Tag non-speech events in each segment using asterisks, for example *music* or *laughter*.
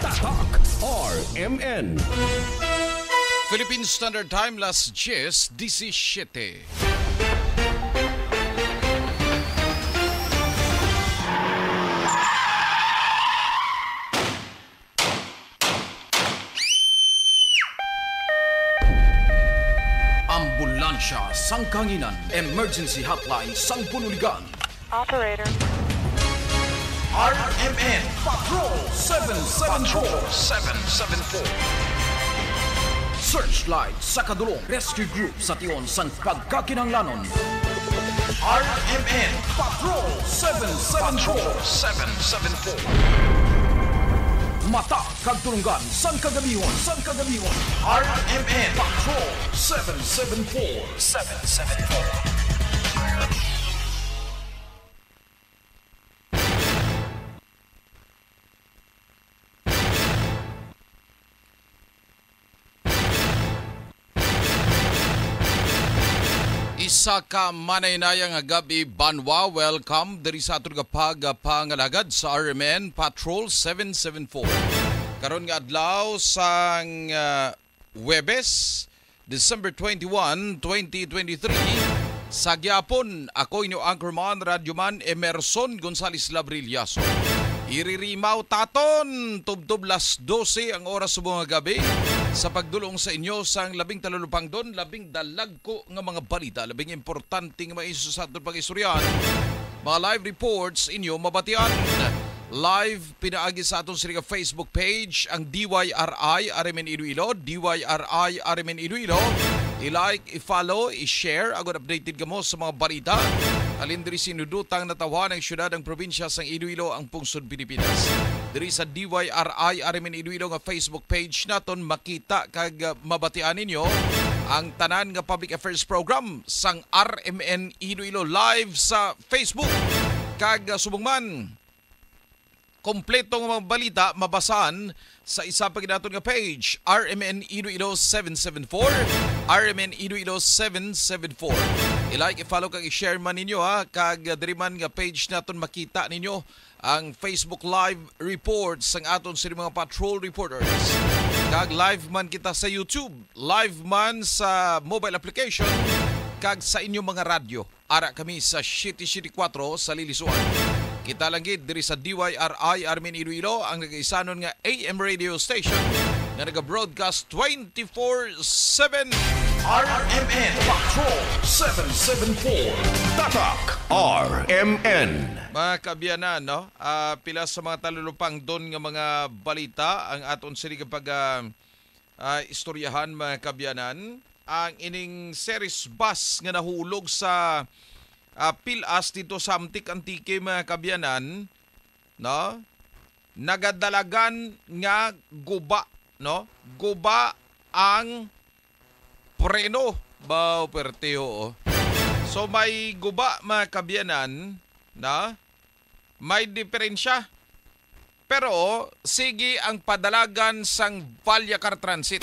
Tatak RMN Philippine Standard Time, Last 10, 17. Ambulansya Sangkanginan Emergency Hotline Sangpunuligan Operator RMN Patrol 774 774 Searchlight sa Kadulong Rescue Group sa Tion sa Pagkakinanglanon RMN Patrol 774 774 Mata kagtulungan san kagabihon san kagabihon RMN Patrol 774 774 sa ka manayang gabi banwa welcome diri sa ato nga pagpangalagad sa RMN Patrol 774. Karon nga adlaw sang uh, Webes December 21, 2023 sa gyapon ako inyo anchorman radyoman Emerson Gonzales Labrillaso. Iririmaw taton, tubtob las 12 ang oras sa mga gabi. Sa pagdulong sa inyo sang labing talulupang don, labing dalag ko nga mga balita, labing importante nga mga iso sa pag Mga live reports inyo mabatian. Live pinaagi sa atong sila Facebook page ang DYRI Arimen Iloilo, DYRI Arimen Iloilo. I-like, i-follow, i-share agad updated kamo sa mga balita. Alin diri sinudutang natawhan ng syudad ang probinsya sang Iloilo ang pungsod Pilipinas. Diri sa DYRI Arimin Iloilo nga Facebook page naton makita kag ah, mabatian ninyo ang tanan nga public affairs program sang RMN Iloilo live sa Facebook. Kag ah, subungman kompleto nga mga balita mabasahan sa isa pa ginaton nga page RMN Iloilo 774 RMN Iloilo 774 I-like, i-follow kag i-share man ninyo ha kag uh, diri man nga page naton makita ninyo ang Facebook Live reports sang aton sa mga patrol reporters. Kag live man kita sa YouTube, live man sa mobile application, kag sa inyong mga radyo. Ara kami sa City City 4 sa Lilisuan. Kita lang gid diri sa DYRI Armin Iruilo ang nag-isanon nga AM radio station nga nag-broadcast 24/7. RMN Patrol 774 Tatak RMN Mga kabiyanan, no? Uh, pila sa mga talulupang doon nga mga balita ang aton sila kapag uh, ah, uh, ah, istoryahan mga kabiyanan ang ining series bus nga nahulog sa uh, Pilas dito sa Amtik Antike mga kabiyanan no nagadalagan nga guba no guba ang preno ba perteo oo. So may guba mga kabyanan na may diferensya. Pero sige ang padalagan sang Valyacar Transit.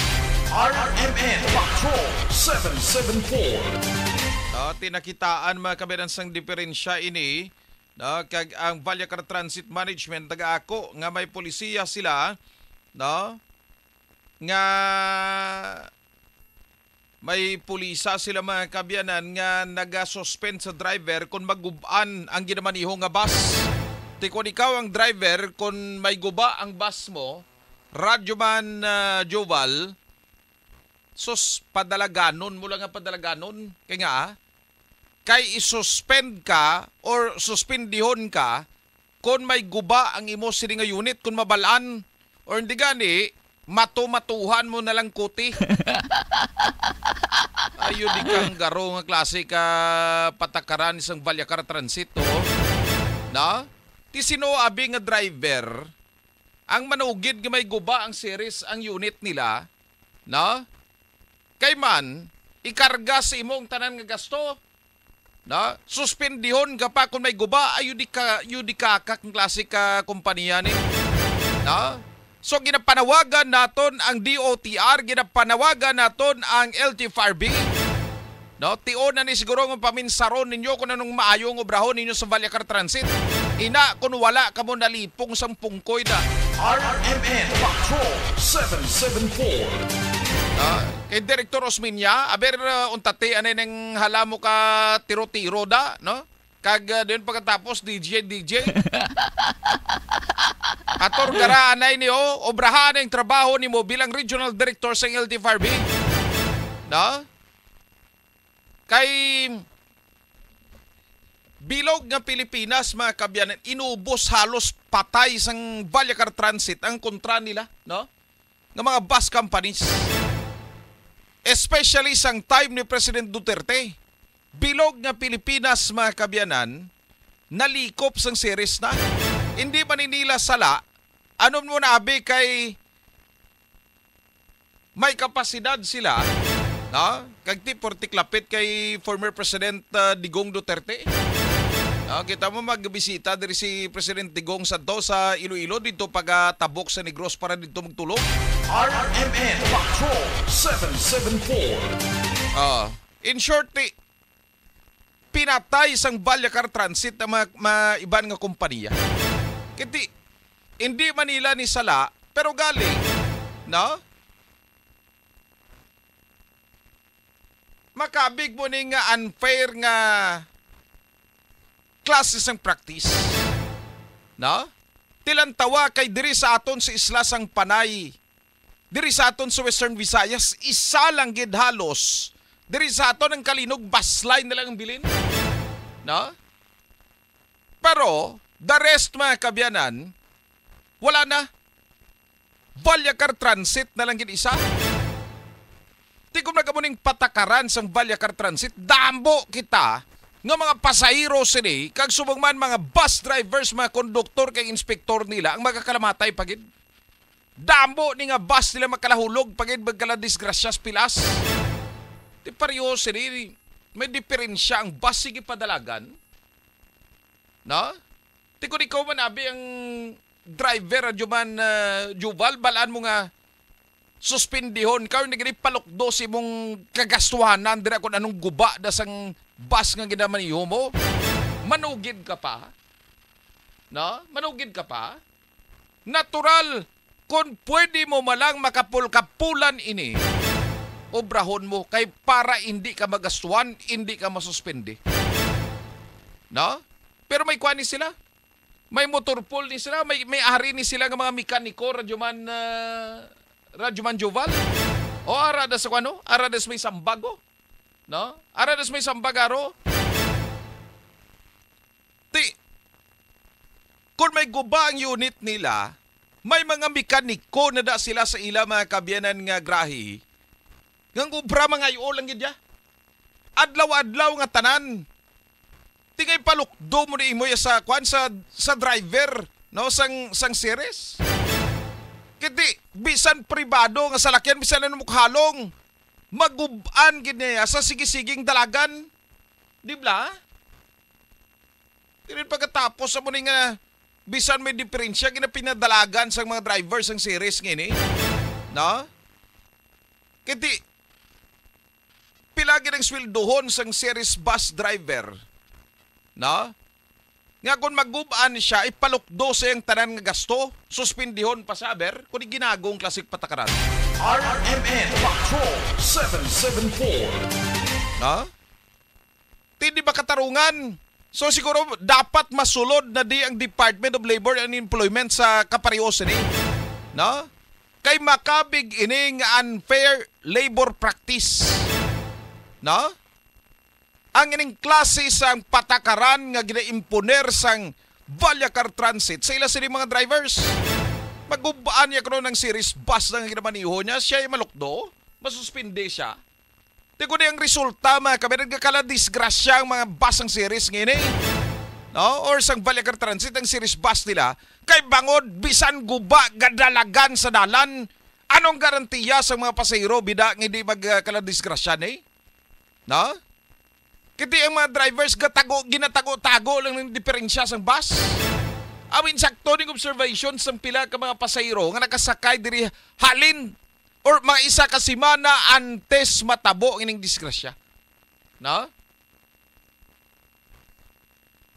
RMN Patrol 774. Uh, tinakitaan mga kabyanan sang diferensya ini no, kag ang Valyacar Transit Management taga ako nga may polisiya sila no nga may pulisa sila mga kabyanan nga nagasuspend sa driver kung maguban ang ginamanihong nga bus. Ti kung ikaw ang driver, kung may guba ang bus mo, Radyoman uh, ah, Joval, sus padalaganon, mula nga padalaganon, kaya nga ah, kay isuspend ka or suspendihon ka kung may guba ang imo sini nga unit, kung mabalaan, or hindi gani, matumatuhan mo na lang kuti. *laughs* Ayun di kang garo nga klase ka patakaran isang Balyakar Transit to. Oh. Na? Ti sino abi nga driver ang manugid nga may guba ang series ang unit nila. Na? Kay man ikarga sa si imong tanan nga gasto. Na? Suspendihon ka pa kung may guba ayo di ka ayo di ka kakak klase ka kumpanya ni. Na? So ginapanawagan naton ang DOTR, ginapanawagan naton ang LTFRB. No, tion na ni siguro ng paminsaron ninyo kung anong maayong obrahon ninyo sa Vallecar Transit. Ina, kung wala ka mo nalipong sa pungkoy na. RMN Patrol 774 uh, ah, Kay Director Osminya, aber uh, untate, anay nang halamo ka tiro-tiro da, no? Kag uh, din pagkatapos DJ DJ. Ator garaanay ni o oh, obrahan ang trabaho ni mo bilang regional director sa LTFRB. No? Kay bilog nga Pilipinas mga kabyanan inubos halos patay sang Vallecar Transit ang kontra nila, no? Ng mga bus companies. Especially sang time ni President Duterte Bilog nga Pilipinas mga kabyanan, nalikop sang series na. Hindi man nila sala, ano mo na abi kay may kapasidad sila no? kagti portiklapit kay former President uh, Digong Duterte. No, kita mo magbisita diri si President Digong Santos sa Iloilo dito pagatabok sa Negros para dito magtulog. RMN Patrol 774. Oh, ah, in short, pinatay isang Balyacar Transit na mga, mga iban nga kumpanya. Kiti, hindi Manila ni Sala, pero galing. No? Makabig mo ni nga unfair nga klase sang practice. No? Tilang tawa kay diri sa aton sa isla sang Panay. Diri sa aton sa Western Visayas, isa lang gid halos Diri sa ato ng kalinog bus line na lang bilin. No? Pero, the rest mga kabyanan, wala na. Valyacar Transit na lang gin isa. Di na nagamuning patakaran sang Valyacar Transit. Dambo kita ng mga pasahero sini, kag subangman mga bus drivers, mga konduktor, kay inspektor nila, ang magkakalamatay pagid. Dambo ni nga bus nila makalahulog pagid magkala disgrasyas pilas. Di pareho sini, may diferensya ang basig ipadalagan. No? Di ko ikaw abi ang driver adyo man uh, Juval, balaan mo nga suspindihon kaw nagri palukdo si mong kagastuhanan dira kun anong guba da sang bus nga ginaman iyo mo manugid ka pa no manugid ka pa natural kung pwede mo malang makapul-kapulan ini obrahon mo kay para hindi ka magastuan, hindi ka masuspende. No? Pero may kwani sila. May motor pool ni sila, may may ari ni sila ng mga mekaniko, Radyoman uh, Radyoman Joval. O arada sa kwano? Arada sa may sambago. No? Arada sa may sambagaro. Ti kung may guba ang unit nila, may mga mekaniko na da sila sa ila mga kabyanan nga grahi Ngang kubra mga ayuolang gidya. Adlaw-adlaw nga tanan. Tingay palukdo mo ni imoy sa kwan sa, sa driver no sang sang series. Kiti bisan pribado nga sa salakyan bisan ano mukhalong maguban gid niya sa sigisiging dalagan. Di ba? Tirin pagkatapos sa muna nga bisan may diferensya ginapinadalagan sa mga drivers ang series ngini. No? Kiti pila ng ang sang series bus driver. No? Nga kung magubaan siya, ipalukdo sa yung tanan nga gasto, suspindihon pa saber, kung ginagong klasik patakaran. RMN Patrol 774 No? Hindi ba katarungan? So siguro dapat masulod na di ang Department of Labor and Employment sa kaparehos ni. No? Kay makabig ining unfair labor practice. No? Ang ining klase sang patakaran nga ginaimponer sang Valyacar Transit sa ila sini mga drivers. Magubaan niya kuno ng series bus na ginamaniho niya, siya ay malukdo, masuspindi siya. Di ko ang resulta mga kabinet, kakala disgrasya ang mga bus ang series ngini. No? Or sang Valyacar Transit ang series bus nila, kay bangod, bisan guba, gadalagan sa dalan, Anong garantiya sa mga pasahero bida ng hindi magkaladisgrasya ah, ni? Eh? No? Kasi ang mga drivers gatago, ginatago-tago lang ng diferensya sa bus. Awin sakto ning observation sa pila ka mga pasayro nga nakasakay diri halin or mga isa ka semana antes matabo ining disgrasya. No?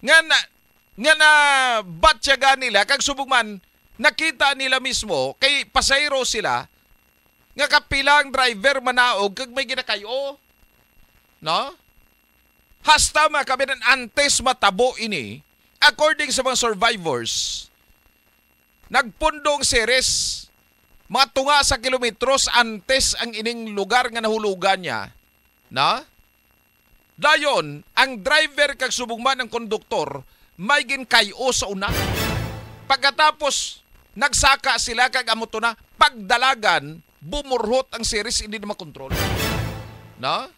Nga na, nga na batyaga nila kag subog nakita nila mismo kay pasayro sila nga kapilang driver manaog kag may ginakayo no? Hasta makabinan antes matabo ini, according sa mga survivors, nagpundong series mga tunga sa kilometros antes ang ining lugar nga nahulugan niya No? dayon ang driver kag subong man ang konduktor may ginkayo sa una pagkatapos nagsaka sila kag amo na pagdalagan bumurhot ang series hindi na makontrol No?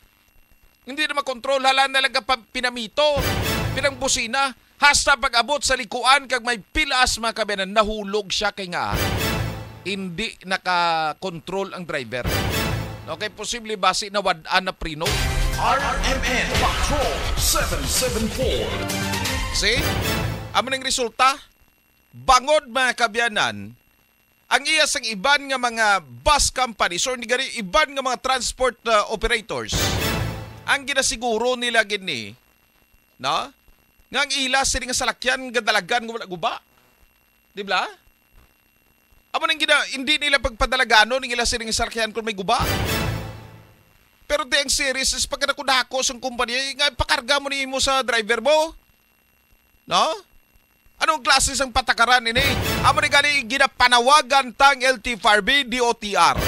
Hindi na makontrol. Hala talaga pinamito. busina. Hasta pag-abot sa likuan kag may pilas mga kabinan. Nahulog siya kay nga. Hindi nakakontrol ang driver. Okay, posible basi na wadaan na prino. RMN Patrol 774 See? Amo ning resulta? Bangod mga kabyanan, ang iya sang iban nga mga bus companies or ni gari iban nga mga transport uh, operators ang ginasiguro nila gini, na, nga ang ila siri nga salakyan, gadalagan, guba. Di ba? Amo nang gina, hindi nila pagpadalagano, ng ila siri nga salakyan kung may guba. Pero di ang series is pagka nakunako sa kumpanya, nga pakarga mo ni mo sa driver mo. No? Anong klase sang patakaran ini? Amo ni gani ginapanawagan tang LT5B DOTR.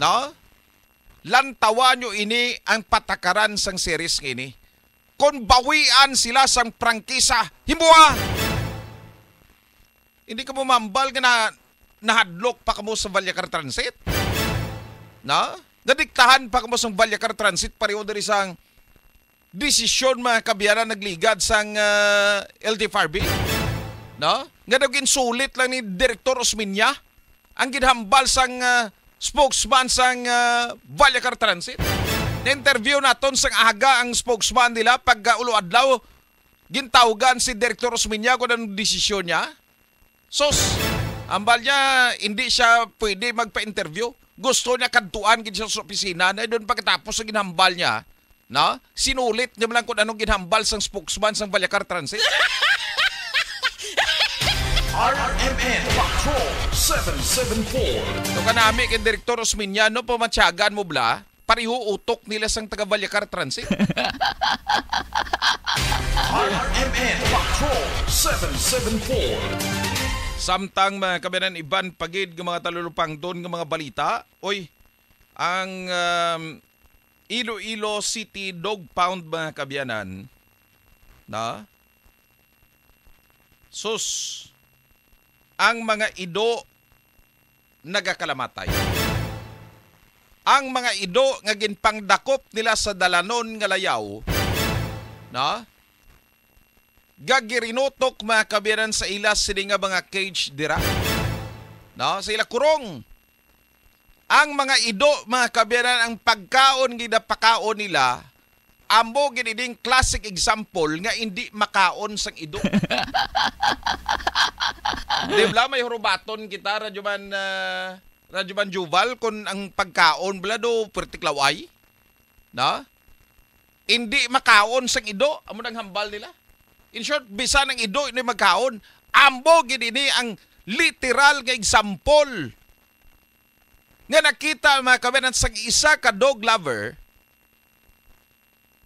No? lantawa nyo ini ang patakaran sang series ngini. Kon bawian sila sang prangkisa, himbuha! Hindi ka mamambal na nahadlok pa kamo sa Valyacar Transit. Na? Nadiktahan pa kamo sa Valyacar Transit pareho diri sang desisyon mga kabiyara nagligad sang uh, ah, LTFRB. No? Nga daw sulit lang ni Direktor Osminya ang ginhambal sang uh, spokesman sang uh, Vallecar Transit. Na-interview naton sang aga ang spokesman nila pag uh, ulo adlaw gintawgan si Director Osminya kung desisyon niya. Sos, ambal niya hindi siya pwede magpa-interview. Gusto niya kantuan gid sa opisina na doon pagkatapos ang ginhambal niya, na sinulit niya lang kung anong ginhambal sang spokesman sang Vallecar Transit. *laughs* RMN Patrol 0917-774-0917-774. Ito ka na, Mick and Director Osminyano, mo bla, pariho utok nila sang taga Balyakar Transit. RMN Patrol 774 Samtang mga kabinan iban pagid ng mga talulupang doon ng mga balita, oy, ang um, Iloilo City Dog Pound mga kabyanan na sus ang mga ido nagakalamatay. Ang mga ido nga ginpangdakop nila sa dalanon nga layaw, na gagirinutok mga kabiran sa ila sini nga mga cage dira. No, sa ila kurong. Ang mga ido mga kabiran ang pagkaon gidapakaon nila Ambo giniding classic example nga hindi makaon sang ido. *laughs* Di ba may hurubaton kita radyo man uh, radyo man Juval kun ang pagkaon bala do pertiklaway. Na? Hindi makaon sang ido amo nang hambal nila. In short, bisa ng ido ini magkaon. Ambo gidini ang literal nga example nga nakita mga kabinan sang isa ka dog lover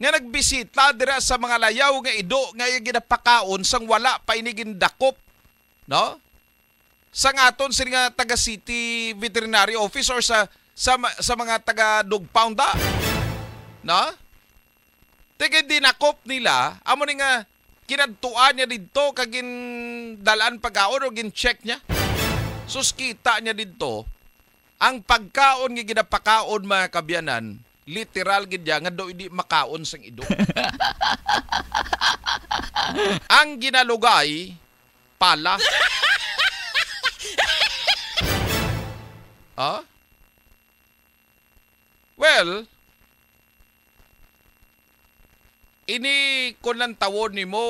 nga nagbisita dira sa mga layaw nga ido nga ginapakaon sang wala pa inigindakop. dakop no sang aton sini nga taga city veterinary office or sa sa, sa mga taga dog pound da no Tige dinakop nila amo ni nga kinadtuan niya didto kagin dalan pagkaon o gin check niya sus kita niya didto ang pagkaon nga ginapakaon mga kabyanan literal gid ya nga do di makaon sang ido. *laughs* Ang ginalugay pala. *laughs* ah? Well, ini lang tawon nimo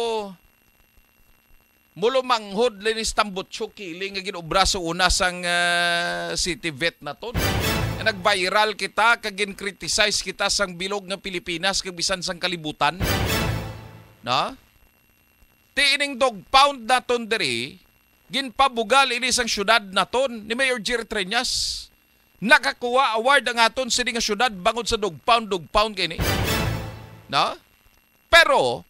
mulo manghod linis tambot kiling nga ginobra sa una sang uh, city vet na to. Nag-viral kita, kagin criticize kita sang bilog nga Pilipinas, kag bisan sang kalibutan. Na? Ti dog pound naton diri, ginpabugal ini sang syudad naton ni Mayor Jerry Treñas. Nakakuha award ang aton sini nga syudad bangod sa dog pound dog pound kini. Na? Pero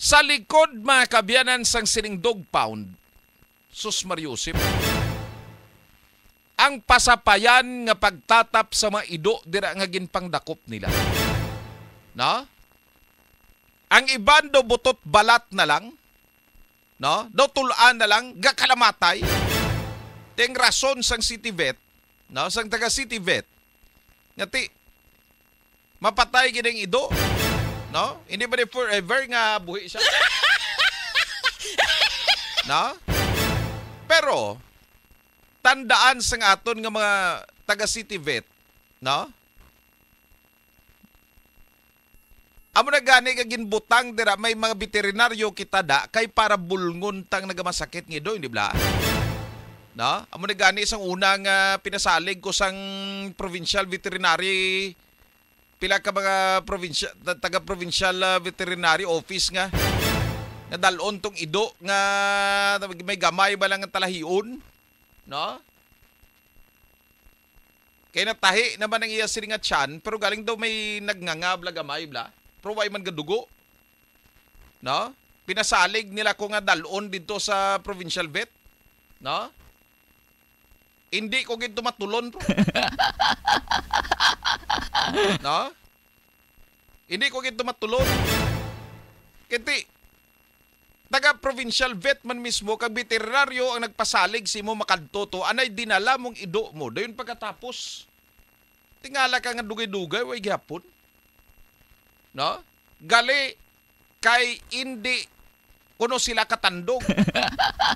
sa likod mga kabiyanan sang sining dog pound, sus Mariusip ang pasapayan nga pagtatap sa mga ido dira nga ginpangdakop nila. No? Ang iban do butot balat na lang, no? Do tulaan na lang gakalamatay. Ting rason sang city vet, no? Sang taga city vet. Nga ti mapatay gid gining ido. No? Hindi ba ni forever nga buhi siya? *laughs* no? Pero, tandaan sang aton nga mga taga City Vet, no? Amo na gani ka ginbutang dira may mga veterinaryo kita da kay para bulngon tang nagamasakit ni do indi bla. No? Amo na gani isang unang uh, pinasalig ko sang provincial veterinary pila ka mga provincial taga provincial uh, veterinary office nga nga dalon tong ido nga may gamay ba lang ang talahion No? Kay natahi naman ang iya siringa tiyan, pero galing daw may nagngangabla gamay bla. Pero why man gadugo? No? Pinasalig nila ko nga dalon dito sa provincial vet. No? Hindi ko gito matulon. *laughs* no? Hindi ko gito matulon. Kiti, taga-provincial vetman mismo kag veterinaryo ang nagpasalig si mo makadtoto anay dinala mong ido mo dayon pagkatapos tingala ka nga dugay-dugay way gihapon no gali kay hindi kuno sila katandog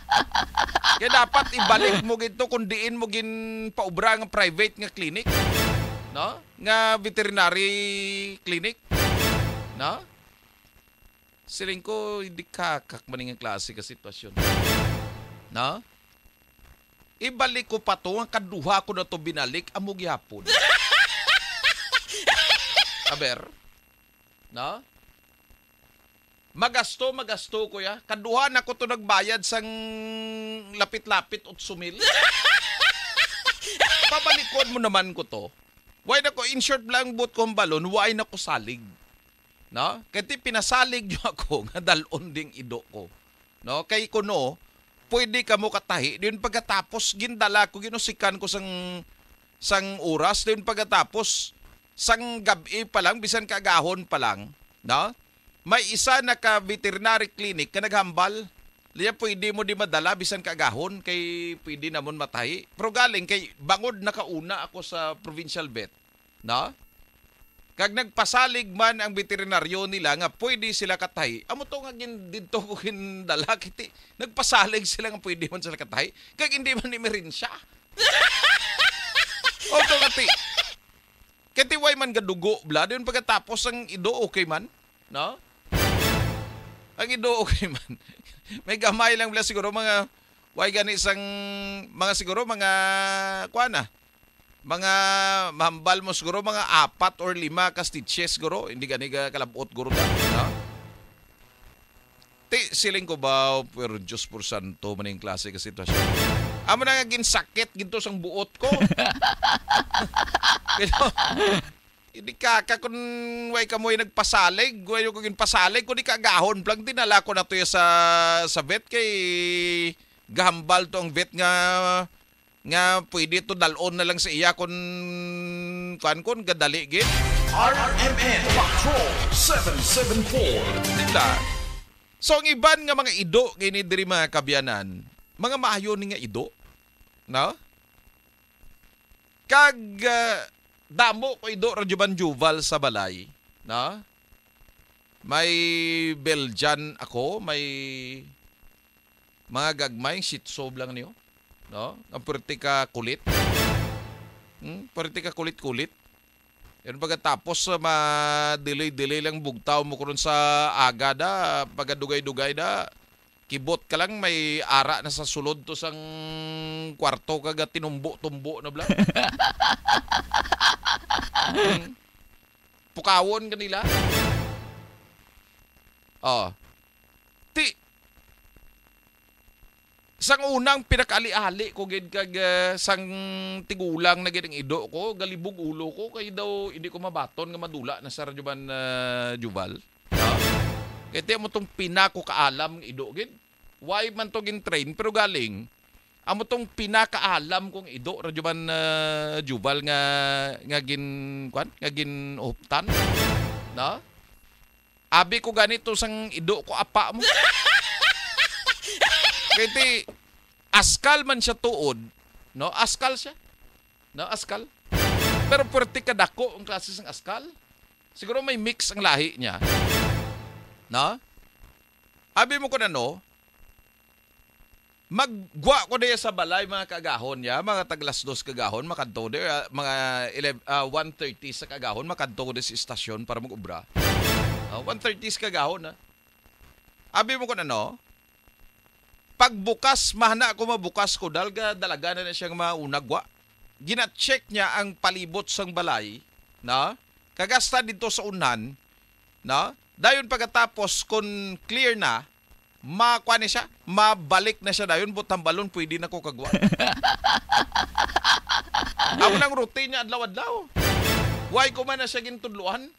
*laughs* kaya dapat ibalik mo gito kung diin mo gin paubra nga private nga clinic no nga veterinary clinic no Siling ko, hindi kakak maning ang klase ka sitwasyon. No? Ibalik ko pa to, ang kaduha ko na to binalik, amo yapon. Aber, no? Magasto, magasto ko ya. Kaduha na ko to nagbayad sang lapit-lapit ut sumil. Pabalikon mo naman ko to. Why na ko, in short lang, bot kong balon, why na ko salig? No? Kasi pinasalig nyo *laughs* ako nga dalon ding ido ko. No? Kay kuno, pwede ka mo katahi. Din pagkatapos, gindala ko, ginusikan ko sang sang oras. Din pagkatapos, sang gabi pa lang, bisan kagahon pa lang. No? May isa na ka veterinary clinic ka naghambal. Liya pwede mo di madala bisan kagahon kay pwede namon matahi. Pero galing kay bangod nakauna ako sa provincial vet. No? Kag nagpasalig man ang veterinaryo nila nga pwede sila katay, amo to nga gin didto ko hindala *laughs* kiti. Nagpasalig sila nga pwede man sila katay, kag hindi man ni imerensya. *laughs* o to kati. Kati way man gadugo bla, diyon pagkatapos ang ido okay man, no? Ang ido *laughs* okay man. May gamay lang bla siguro mga way gani isang mga siguro mga kuana mga mahambal mo siguro mga apat or lima ka stitches siguro hindi ka niga kalabot guro ta no? ti siling ko ba oh, pero Diyos por santo maning klase ka sitwasyon amo na nga ginsakit ginto sang buot ko *laughs* pero hindi ka ka kun way ka mo nagpasalig way ko ginpasalig kun di ka gahon plang dinala ko na to sa sa vet kay gahambal to ang vet nga nga pwede to dalon na lang sa iya kon kan kon gadali git RMN Patrol 774 Dila So ang iban nga mga ido kini diri mga kabyanan mga maayo ni nga ido no kag uh, damo ko ido radyo banjuval sa balay no may Belgian ako may mga gagmay shih tzu lang niyo No? Ang pwerte ka kulit. Hmm? Pwerte ka kulit-kulit. Yan pagkatapos uh, ah, ma-delay-delay lang bugtaw mo karon sa aga da, pagadugay-dugay da, kibot ka lang may ara na sa sulod to sang kwarto kaga tinumbo-tumbo na bla. hmm. Pukawon kanila. Oh. Ti sang unang pinakali-ali ko gid kag uh, sang tigulang na gid ang ido ko galibog ulo ko kay daw hindi ko mabaton nga madula na sa Radyoban uh, eh, Juval kay mo tong pinako kaalam ng ido gid why man to gin train pero galing amo tong pinakaalam kong ido Radyo Radyoban uh, eh, Juval nga nga gin kwan nga gin optan no abi ko ganito sang ido ko apa mo *laughs* Kaya askal man siya tuod, no? Askal siya. No, askal. Pero perti kadako ang klase ng askal. Siguro may mix ang lahi niya. No? Abi mo ko na no, magwa ko diya sa balay mga kagahon niya, mga taglas dos kagahon makadto de mga 11, uh, 1:30 sa kagahon makadto de sa istasyon para magubra uh, ah, 1:30 sa kagahon ha? abi mo ko na no Pagbukas, mahana ko mabukas ko, dalga dalaga na na siyang maunagwa. Gina-check niya ang palibot sang balay, na kagasta dito sa unan, na dayon pagkatapos kun clear na, makuha ni siya, mabalik na siya dayon, butang balon, pwede na ko kagwa. *laughs* Ako nang routine niya adlaw-adlaw. Why ko man na siya gintudluan?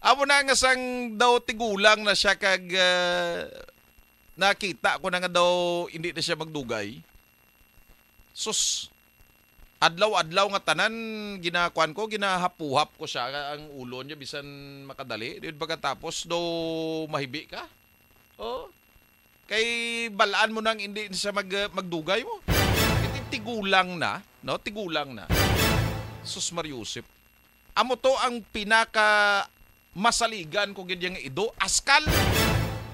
Amo *laughs* na nga sang daw tigulang na siya kag uh, nakita ko na nga daw hindi na siya magdugay. Sus, adlaw-adlaw nga tanan ginakuan ko, ginahapuhap ko siya ang ulo niya bisan makadali. Diyon pagkatapos do mahibi ka. Oh. Kay balaan mo nang hindi siya mag, magdugay mo. Tigulang na, no? Tigulang na. Sus Mariusip. Amo to ang pinaka masaligan ko ganyan nga ido. Askal.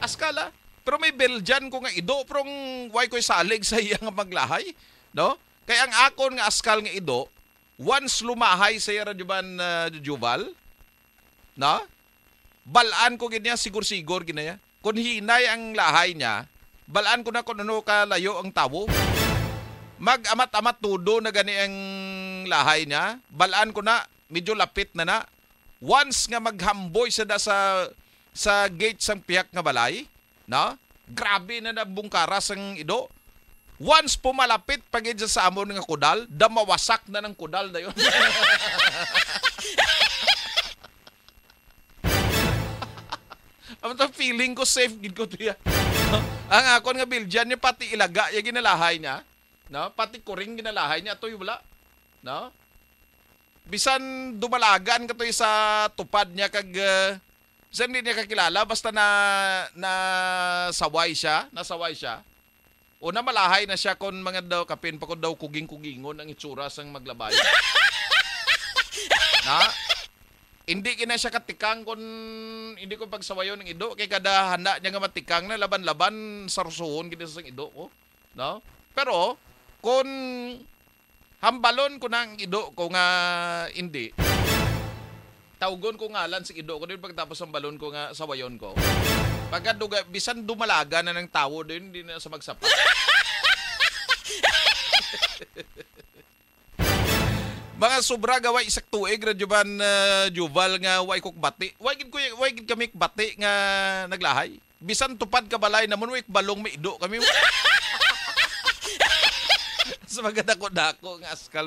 Askala! ah. Pero may Belgian ko nga ido prong way ko'y salig sa iya nga maglahay. No? Kay ang akon nga askal nga ido, once lumahay sa iya Juban uh, Juval, na balaan ko ginya sigur-sigur ginaya. Kun hinay ang lahay niya, balaan ko na kun ano ka layo ang tawo. Mag-amat-amat tudo na gani ang lahay niya, balaan ko na medyo lapit na na. Once nga maghamboy sa da sa sa gate sang piyak nga balay, No? Grabe na nabungkaras ang ido. Once pumalapit pagid sa amon nga kudal, da mawasak na ng kudal na yon. Ang *laughs* feeling ko safe gid ko tiya. Ang akon nga biljan niya pati ilaga ya ginalahay niya, no? Pati kuring ginalahay niya toy wala. No? Bisan dumalagan toy sa tupad niya kag uh, Sir, hindi niya kakilala. Basta na, na saway siya, nasaway siya. O na malahay na siya kon mga daw kapin pa ko daw kuging-kugingon ang itsura sang maglabay. na? Hindi kina siya katikang kon hindi ko pagsawayon ng ido kay kada handa niya nga matikang na laban-laban sa sarsuhon gid sa ido ko. No? Pero kon hambalon ko ng ido ko nga hindi taugon ko ngalan si Ido ko din pagtapos ng balon ko nga sa wayon ko. Pagka duga, bisan dumalaga na ng tawo din, hindi na sa magsapat. *laughs* mga sobra gawa isak tuig ban uh, Juval nga way kok bati. Way gid ko way gid kami bati nga naglahay. Bisan tupad ka balay namon way balong may ido kami. *laughs* mas maganda ko dako nga askal.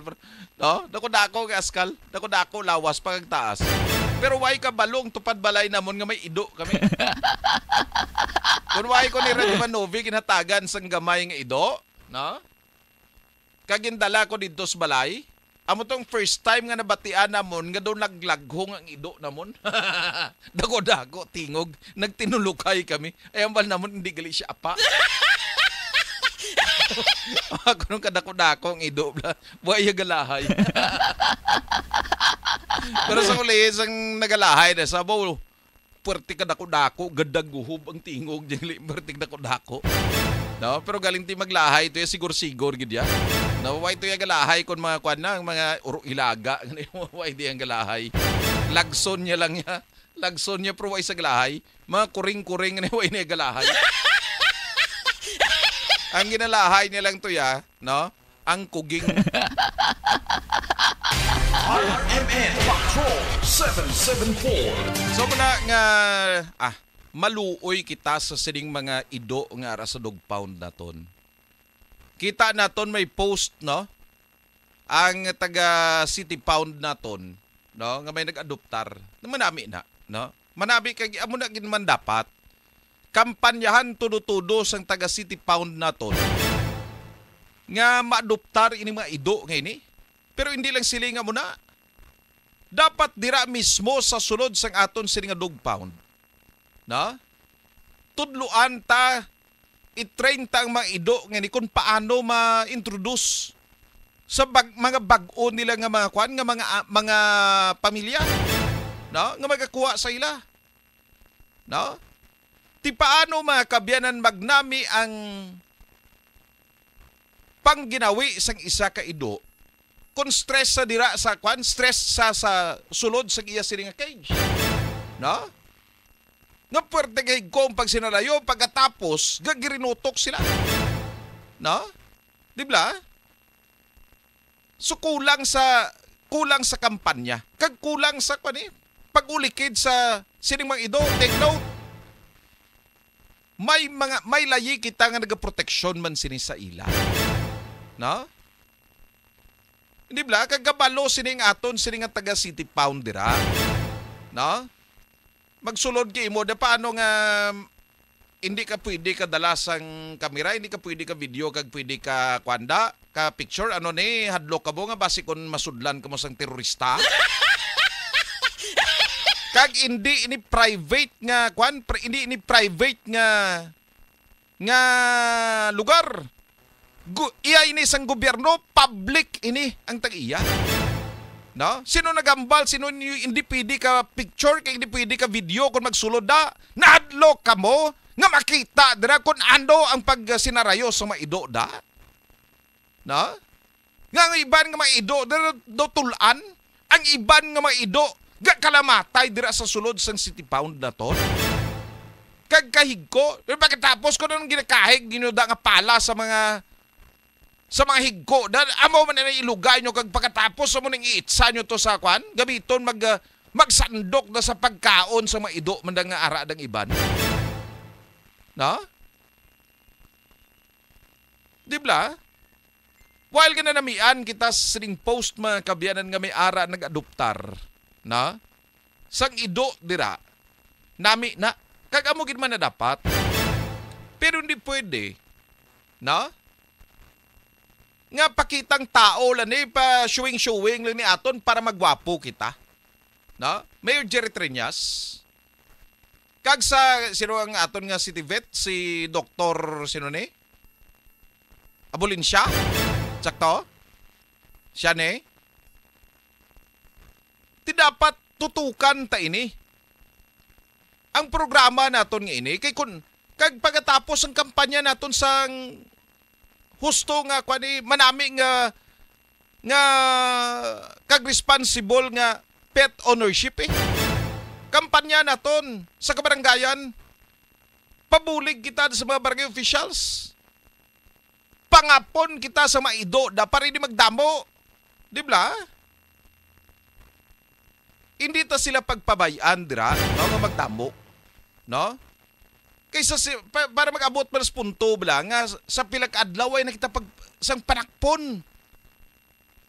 No? Dako dako nga askal. Dako dako lawas pag Pero why ka balong tupad balay namon nga may ido kami. Kun why ko ni Red Manovi kinatagan sang gamay nga ido, no? Kagindala ko didto sa balay. Amo tong first time nga nabatian namon nga daw naglaghong ang ido namon. *laughs* Dako-dako, tingog, nagtinulukay kami. Eh, Ayam bal namon hindi gali siya apa ako *laughs* ah, nung kadako-dakong idobla. Buhay galahay. *laughs* Pero sa kulis, ang nagalahay na sa bowl, puwerte kadako-dako, guhub ang tingog, dili *laughs* puwerte kadako-dako. No? Pero galing ti maglahay, ito yung sigur-sigur, gid ya. No, why ito yung galahay kung mga kwan na, mga uro ilaga, ano why di ang galahay. Lagson niya lang ya. Lagson niya, pero why sa galahay. Mga kuring-kuring, ano why na galahay. Ang ginalahay nilang tuya, no? Ang kuging. RMN Patrol 774. So muna nga, ah, maluoy kita sa sining mga ido nga ara sa dog pound naton. Kita naton may post, no? Ang taga City Pound naton, no? Nga may nag-adoptar. Manami na, no? Manabi kay amo na gid man dapat kampanyahan tudo-tudo sang taga City Pound naton nga maadoptar ini mga ido nga ini. Pero hindi lang sila nga muna. Dapat dira mismo sa sunod sang aton sila nga dog pound. Na? Tudluan ta i-train ta ang mga ido nga ni kung paano ma-introduce sa bag, mga bag-o nila nga mga kwan nga mga mga pamilya no nga magakuha sa ila no Ti paano mga kabyanan magnami ang pangginawi sang isa ka ido kung stress sa dira sa kwan, stress sa sa sulod sa iya sini cage. No? No pwerte kay kong pag sinalayo pagkatapos gagirinutok sila. No? Di ba? So kulang sa kulang sa kampanya. Kag kulang sa kwan eh. Pagulikid sa sining mga ido, take note may mga may layi kita nga nagaproteksyon man sini sa ila. No? Hindi bla kagabalo sini nga aton sini nga taga City Pound dira. No? Magsulod kay mo da paano nga hindi ka pwede ka dalasang kamera, hindi ka pwede ka video, kag pwede ka kwanda, ka picture, ano ni, hadlo ka mo nga base kung masudlan ka mo sang terorista kag hindi ini private nga kwan pre, hindi ini private nga nga lugar Gu, iya ini sang gobyerno public ini ang tag iya no sino nagambal sino hindi pwede ka picture kay hindi pwede ka video kung magsulod da naadlo ka mo nga makita dira kun ando ang pagsinarayo sa maido da no nga ang iban nga maido dira do tulan ang iban nga maido Ga kalamatay dira sa sulod sang city pound na to. Kag kahigko, pero bakit tapos ko nang ginakahig ginuda nga pala sa mga sa mga higko. Dan amo man na ilugay nyo kag pagkatapos sa mo nang iitsa nyo to sa kwan, gabiton mag ah, magsandok na sa pagkaon sa mga ido man nga ara dang iban. No? Di ba? While gananamian kita sa post mga kabiyanan nga may ara nag-adoptar na sang ido dira nami na kag amo gid man na dapat pero hindi pwede na nga pakitang tao lang ni pa showing showing lang ni aton para magwapo kita na Mayor Jerry Treñas kag sa sino ang aton nga city vet si Dr. sino ni Abulin siya sakto siya ni ti dapat tutukan ta ini. Ang programa naton nga ini kay kun kag pagkatapos ang kampanya naton sang husto nga kwani manami nga nga kag responsible nga pet ownership eh. Kampanya naton sa kabaranggayan pabulig kita sa mga barangay officials. Pangapon kita sa mga ido, dapat hindi magdamo. Di ba? Hindi to sila pagpabayan dira, no, nga magtamo. No? Kaysa si, pa, para mag-abot pa sa punto bla nga sa pilak adlaw ay nakita pag sang panakpon.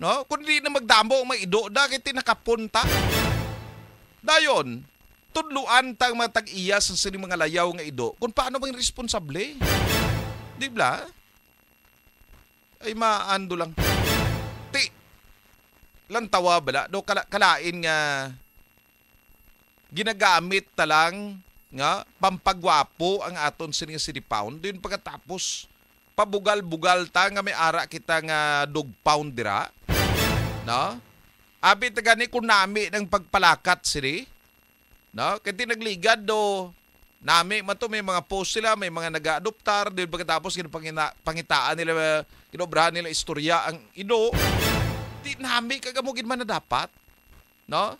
No? Kun di na magdamo may ido da kay tinakapunta. Dayon, tudluan tang mga tag-iya sa sini mga layaw nga ido. Kun paano bang responsable? Di bla? Ay maando lang lantawa bala do kala, kalain nga ginagamit talang nga pampagwapo ang aton sini nga city pound din pagkatapos pabugal-bugal ta nga may ara kita nga dog pound dira no abi taga kun nami ng pagpalakat sini no kay nagligad do nami man to may mga post sila may mga nag adoptar din pagkatapos kinapangita, nila kinobrahan nila istorya ang ino Di nami kagamugin man na dapat. No?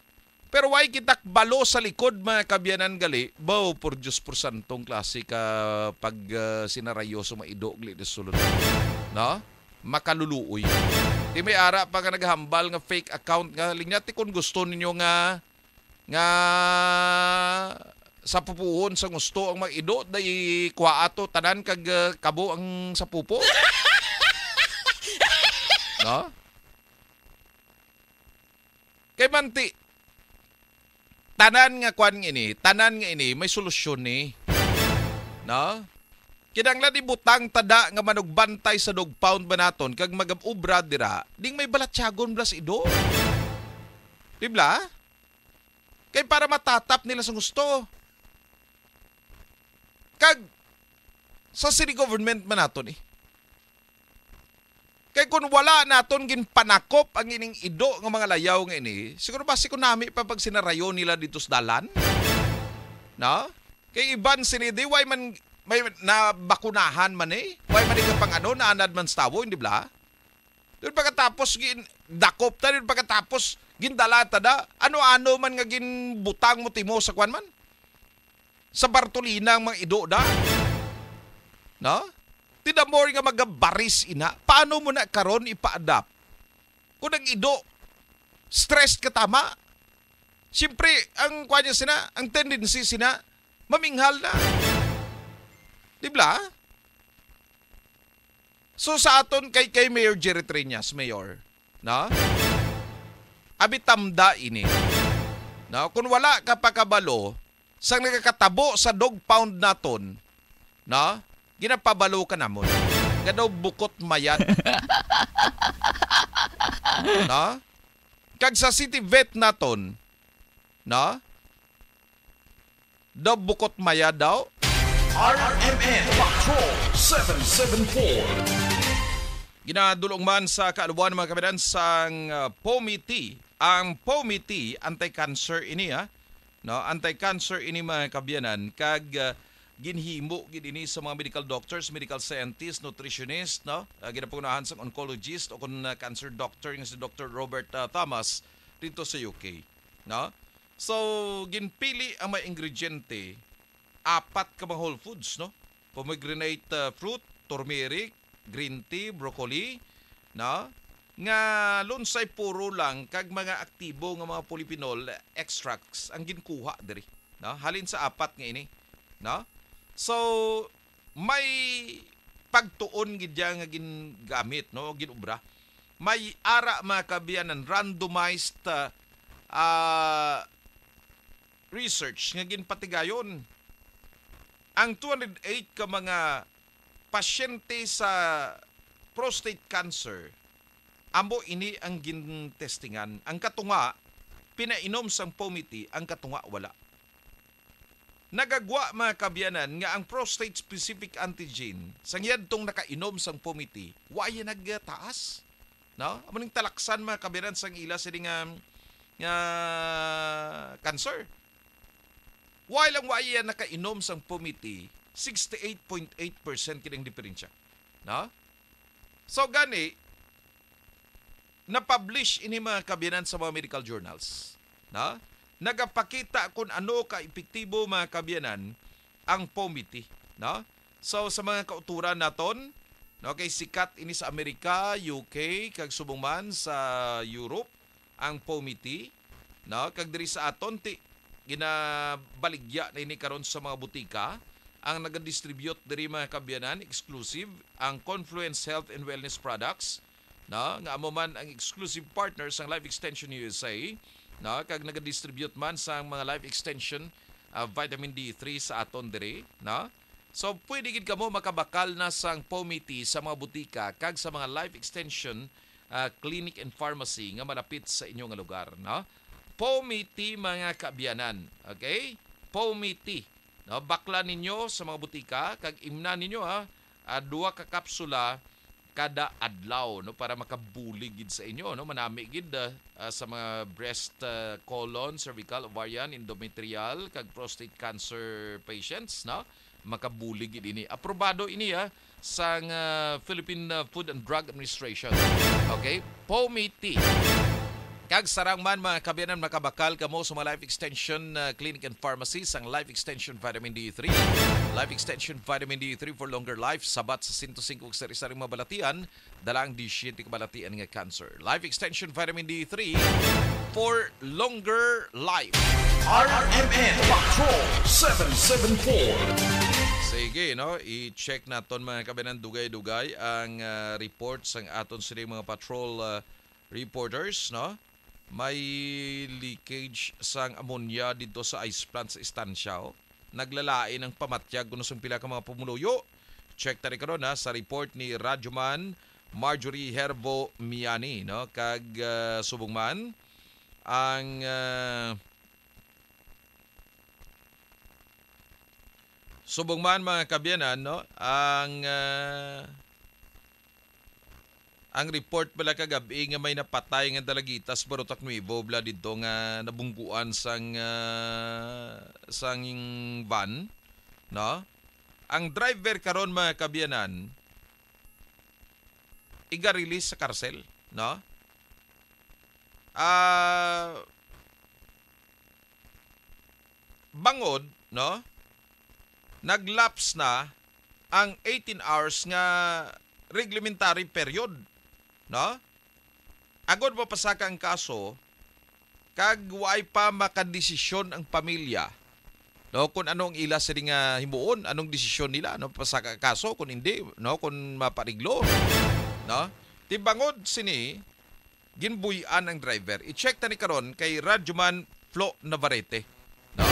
Pero why kitak balo sa likod mga kabyanan gali, Bow por Diyos por santong klase ka pag uh, sinarayoso maidogli de sulod. No? Makaluluoy. Di may ara pa nga naghambal nga fake account nga linyati kun gusto ninyo nga nga sa pupuhon sa gusto ang magido dai kuha ato tanan kag ah, kabo ang sa pupo. *laughs* no? Kay Manti, tanan nga kwan ini, tanan nga ini, may solusyon ni. No? Kinangla ni butang tada nga manugbantay sa dog pound ba naton kag magabubra dira, ding may balatsyagon blas ido. Dibla? Kay para matatap nila sa gusto. Kag sa city government man naton eh. Kay kung wala naton ginpanakop ang ining ido ng mga layaw nga ini, siguro ba si kunami pa pag sinarayo nila dito sa dalan? No? Kay iban sini di why man may na bakunahan man eh. Why man ikaw pang ano na man stawo, hindi ba? Doon pagkatapos gin dakop ta doon pagkatapos gin dalata da ano-ano man nga gin butang mo timo sa kwan man. Sa Bartolina ang mga ido da. No? Tinamor nga magabaris ina, paano mo na karon ipa-adapt? Kung nang ido, stressed ka tama. Siyempre, ang kwanya sina, ang tendency sina, maminghal na. Di So sa aton kay kay Mayor Jerry Trinas, Mayor, na? Abi tamda ini. Na kun wala ka pa kabalo sang nagakatabo sa dog pound naton, na? ginapabalo ka na mo. Ganaw bukot mayat. *laughs* no? Kag sa city vet naton, no? Daw bukot maya daw. RMN Patrol 774 Ginadulong man sa kaaluan mga kapitan sang uh, Ang POMITI, anti-cancer ini ha. Ah. No, anti-cancer ini mga kabiyanan kag uh, ginhimo gid ini sa mga medical doctors, medical scientists, nutritionists, no? Uh, ah, ginapunahan sa oncologist o kun uh, ah, cancer doctor nga si Dr. Robert uh, Thomas dito sa UK, no? So, ginpili ang mga ingrediente, apat ka mga whole foods, no? Pomegranate uh, fruit, turmeric, green tea, broccoli, no? Nga lunsay puro lang kag mga aktibo nga mga polyphenol extracts ang ginkuha diri, no? Halin sa apat nga ini, no? So may pagtuon gidya nga gingamit no ginubra. May ara mga kabiyanan randomized uh, uh research nga ginpatigayon ang 208 ka mga pasyente sa prostate cancer amo ini ang gintestingan ang katunga pinainom sang pomiti ang katunga wala Nagagwa mga kabyanan nga ang prostate-specific antigen sangyad tong nakainom sang pumiti, waay nagtaas. No? Amuning talaksan mga kabyanan sang ila sini nga um, nga cancer. Waay lang waay nakainom sang pumiti, 68.8% kining diferensya. No? So gani na-publish ini mga kabiyanan sa mga medical journals. No? nagapakita kung ano ka epektibo mga kabyanan ang pomity no? So sa mga kauturan naton, no, kay sikat ini sa Amerika, UK, kag subong man sa Europe ang pomity no? Kag diri sa aton ti ginabaligya na ini karon sa mga butika ang nagadistribute diri mga kabyanan exclusive ang Confluence Health and Wellness Products no nga amo man ang exclusive partners ang Life Extension USA no kag nagadistribute man sa mga life extension uh, vitamin D3 sa aton dire no so pwede gid kamo makabakal na sang pomiti sa mga butika kag sa mga life extension uh, clinic and pharmacy nga malapit sa inyong lugar no pomiti mga kabiyanan okay pomiti no bakla ninyo sa mga butika kag imna ninyo ha uh, duha ka kapsula kada adlaw no para makabulig gid sa inyo no manami gid uh, uh, sa mga breast uh, colon cervical ovarian endometrial kag prostate cancer patients no makabulig gid ini aprobado ini ha ah, sang uh, Philippine uh, Food and Drug Administration okay pomiti Kag sarang man mga kabinan makabakal kamo sa mga Life Extension uh, Clinic and Pharmacy sang Life Extension Vitamin D3. Life Extension Vitamin D3 for longer life sabat sa 105 ug sarisaring mabalatian dala ang 17 kabalatian nga cancer. Life Extension Vitamin D3 for longer life. RMN Patrol 774. Sige, no? I-check naton mga kabinan dugay-dugay ang uh, reports ang aton sila mga patrol uh, reporters, no? may leakage sang ammonia dito sa ice plant sa istansya. Oh. Naglalain ang pamatyag kuno sa pila ka mga pumuluyo. Check tari karon ha sa report ni Radyoman Marjorie Herbo Miani no kag uh, ah, subong ang uh, ah, subong mga kabyanan no ang uh, ang report pala kagabi nga may napatay nga dalagitas barutak nuevo bla dito nga nabungguan sang uh, ah, sang van no ang driver karon mga kabiyanan iga-release sa karsel no ah uh, bangod no naglaps na ang 18 hours nga reglementary period No? Agod mo pasaka ang kaso, kag waay pa makadesisyon ang pamilya. No, kung anong ila sa nga ah, himuon, anong desisyon nila, no, pasaka kaso, kung hindi, no, kung mapariglo. No? Tibangod sini, ginbuyan ang driver. I-check ta karon kay Radyoman Flo Navarrete. No?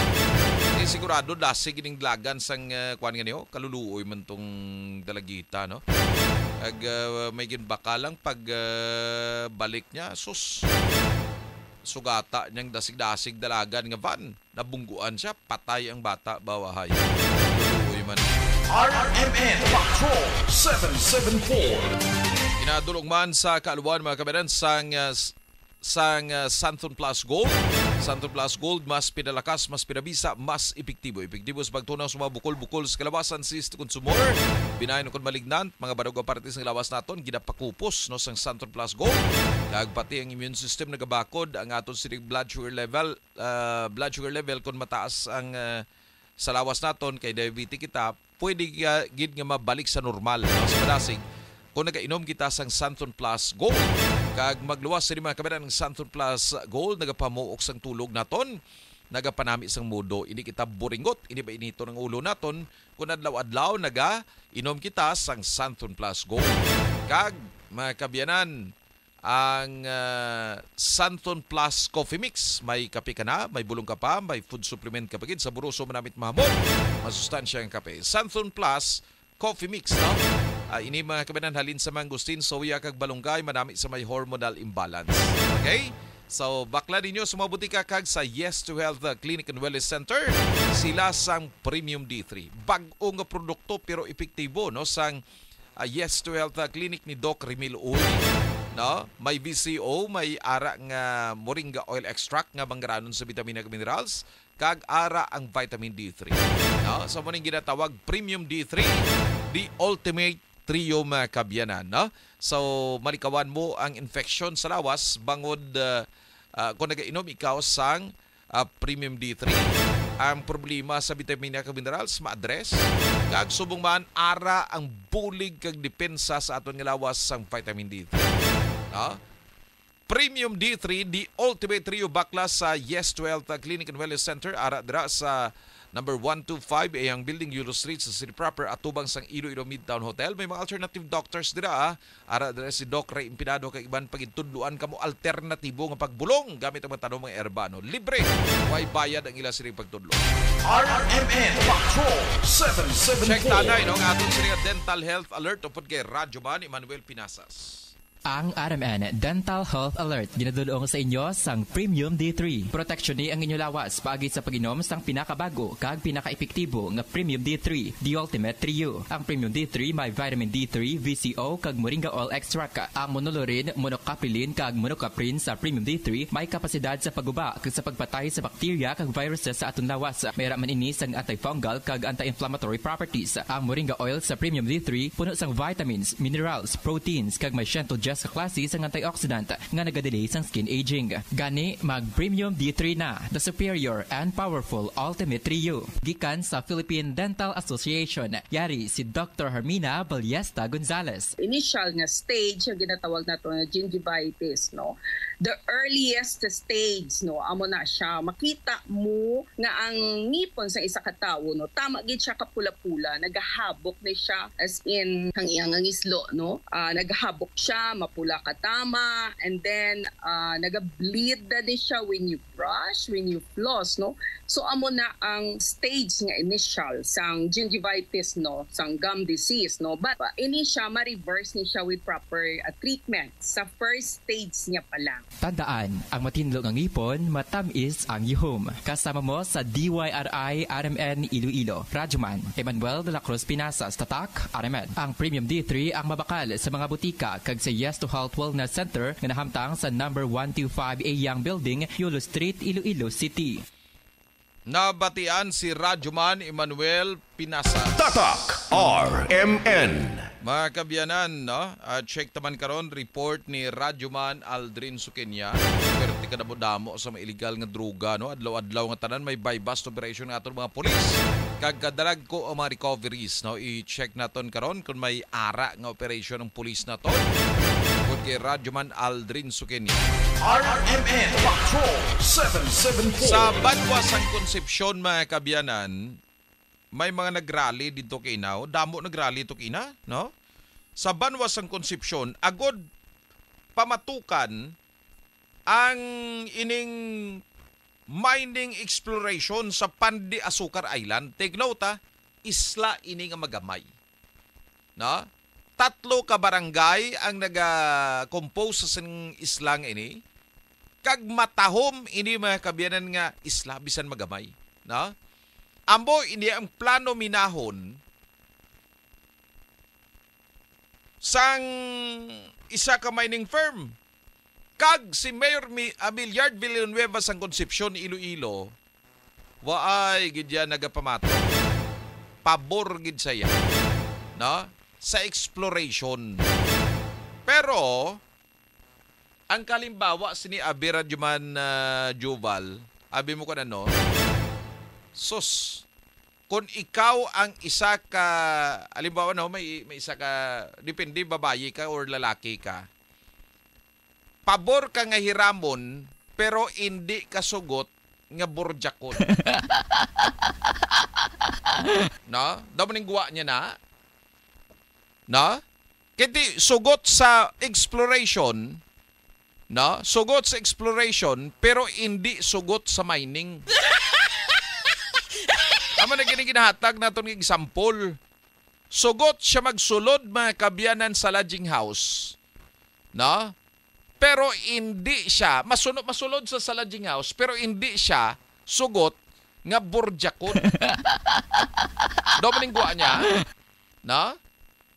Di sigurado, dasi gining lagan sang uh, kuan nga niyo, kaluluoy man tong dalagita, no? Ag uh, may ginbakalang pag uh, balik niya, sus. Sugata niyang dasig-dasig dalagan nga van. Nabungguan siya, patay ang bata, bawahay. Uy man. RMN Patrol 774 Inadulog man sa kaaluan mga kameran sang, uh, sang uh, Santon Plus Gold. Santo Plus Gold, mas pinalakas, mas pinabisa, mas epektibo. Epektibo sa pagtunaw sa mga bukol-bukol sa kalawasan sa consumer. Binayon kung malignant, mga barog parte sa lawas naton, ginapakupos no, sa Santo Plus Gold. Kag ang immune system nagabakod, ang aton sinig blood sugar level, uh, blood sugar level kung mataas ang uh, sa lawas naton kay diabetic kita, pwede uh, gid nga mabalik sa normal no, sa padasig kung nakainom kita sang Santon Plus Gold. Kag magluwas sa mga kamera ng Santon Plus Gold, nagapamuok sang tulog naton, nagapanami sang mudo, ini kita buringot, ini ba inito ng ulo naton, kun adlaw-adlaw naga inom kita sang Santon Plus Gold. Kag mga kabyanan, ang uh, ah, Santon Plus Coffee Mix. May kape ka na, may bulong ka pa, may food supplement ka pa gid. Sa buruso manamit mahamon, masustansya ang kape. Santon Plus Coffee Mix. No? Uh, ini mga kabinan halin sa mangustin, soya kag balungay manami sa may hormonal imbalance. Okay? So, bakla ninyo, sumabuti ka kag sa Yes to Health Clinic and Wellness Center. Sila sang Premium D3. Bag-o nga produkto pero epektibo no sang uh, Yes to Health Clinic ni Doc Remil Uli. No? May BCO, may ara nga moringa oil extract nga manggaranon sa vitamina ug minerals kag ara ang vitamin D3. No? So mo ginatawag Premium D3, the ultimate Trium Cabyanan. No? So, malikawan mo ang infection sa lawas bangod uh, uh, kung nagainom ikaw sang uh, Premium D3. Ang problema sa vitamina ka minerals, ma-address. Kag subong man, ara ang bulig kag depensa sa aton nga lawas sang vitamin D3. No? Premium D3, the ultimate trio baklas sa Yes 12 Clinic and Wellness Center, ara dra sa number 125 ayang eh, building Euro Street sa city proper atubang sang Iloilo Midtown Hotel. May mga alternative doctors dira ah. Ara dira si Doc Ray Impinado kay iban pagintudluan kamo alternatibo nga pagbulong gamit ang mga tanong mga erbano. Libre, way bayad ang ila siring pagtudlo. RMN Patrol 774. Check tanay no atong siring dental health alert upod kay Radyo Man Emmanuel Pinasas ang RMN Dental Health Alert ginadulong sa inyo sang Premium D3. Protection ni ang inyo lawas pagi sa paginom sang pinakabago kag pinakaepektibo nga Premium D3, The Ultimate Trio. Ang Premium D3 may vitamin D3, VCO kag moringa oil extract. Ka. Ang monolurin, monocaprilin kag monocaprin sa Premium D3 may kapasidad sa paguba kag sa pagpatay sa bacteria kag viruses sa aton lawas. Mayra man ini sang antifungal kag anti-inflammatory properties. Ang moringa oil sa Premium D3 puno sang vitamins, minerals, proteins kag may gentle sa klase sang antioxidant nga nagadelay sang skin aging. Gani mag Premium D3 na, the superior and powerful ultimate trio. Gikan sa Philippine Dental Association, yari si Dr. Hermina Balyesta Gonzalez. Initial nga stage ang ginatawag nato na gingivitis, no? The earliest stage, no? Amo na siya, makita mo nga ang ngipon sa isa ka tawo, no? Tama gid siya kapula-pula, nagahabok na siya as in ang iyang islo, no? Uh, ah, naghahabok siya, mapula ka tama, and then uh, ah, naga-bleed na din siya when you brush, when you floss, no? So amo na ang stage nga initial sang gingivitis, no? Sang gum disease, no? But uh, ini siya, ma-reverse ni siya with proper uh, treatment sa first stage niya pa lang. Tandaan, ang matinlo ang ipon, matamis ang yuhum. Kasama mo sa DYRI RMN Iloilo. Rajuman, Emmanuel de la Cruz Pinasas, Tatak, RMN. Ang Premium D3 ang mabakal sa mga butika kag sa Yes to Health Wellness Center na nahamtang sa number 125 A Young Building, Yolo Street, Iloilo City. Nabatian si Radyoman Emmanuel Pinasa. Tatak RMN. Mga kabyanan, no? Uh, check taman karon report ni Radyoman Aldrin Sukenya. Pwerte ka na damo sa mga illegal nga druga, no? Adlaw-adlaw nga tanan, may bypass operation nga aton mga polis. Kagkadarag ko ang mga recoveries, no? I-check naton karon kung may ara nga operation ng polis naton kay Radyoman Aldrin Sukeni. RMN Patrol 774. Sa Banwas ang Konsepsyon mga kabiyanan, may mga nagrally dito kay Inao. Damo nagrally ito kay Ina, no? Sa Banwasan ang Konsepsyon, agod pamatukan ang ining mining exploration sa Pandi Asukar Island. Take note ha, isla ining magamay. No? tatlo ka barangay ang naga-compose sa sing islang ini kag matahom ini mga kabiyanan nga isla bisan magamay no ambo ini ang plano minahon sang isa ka mining firm kag si Mayor Amilyard ah, Villanueva sang Concepcion Iloilo waay gidya ya nagapamatay pabor gid saya no sa exploration. Pero, ang kalimbawa si ni Abi Radyoman uh, Juval, abi mo ko na no, sus, kung ikaw ang isa ka, alimbawa no, may, may isa ka, depende babae ka or lalaki ka, pabor ka nga hiramon, pero hindi ka sugot nga burjakon. *laughs* no? Daw mo guwa niya na, na kiti sugot sa exploration na sugot sa exploration pero hindi sugot sa mining *laughs* Amo na kini ginahatag naton ng example sugot siya magsulod mga kabyanan sa lodging house na pero hindi siya masunod masulod sa sa lodging house pero hindi siya sugot nga burjakot *laughs* do maning niya na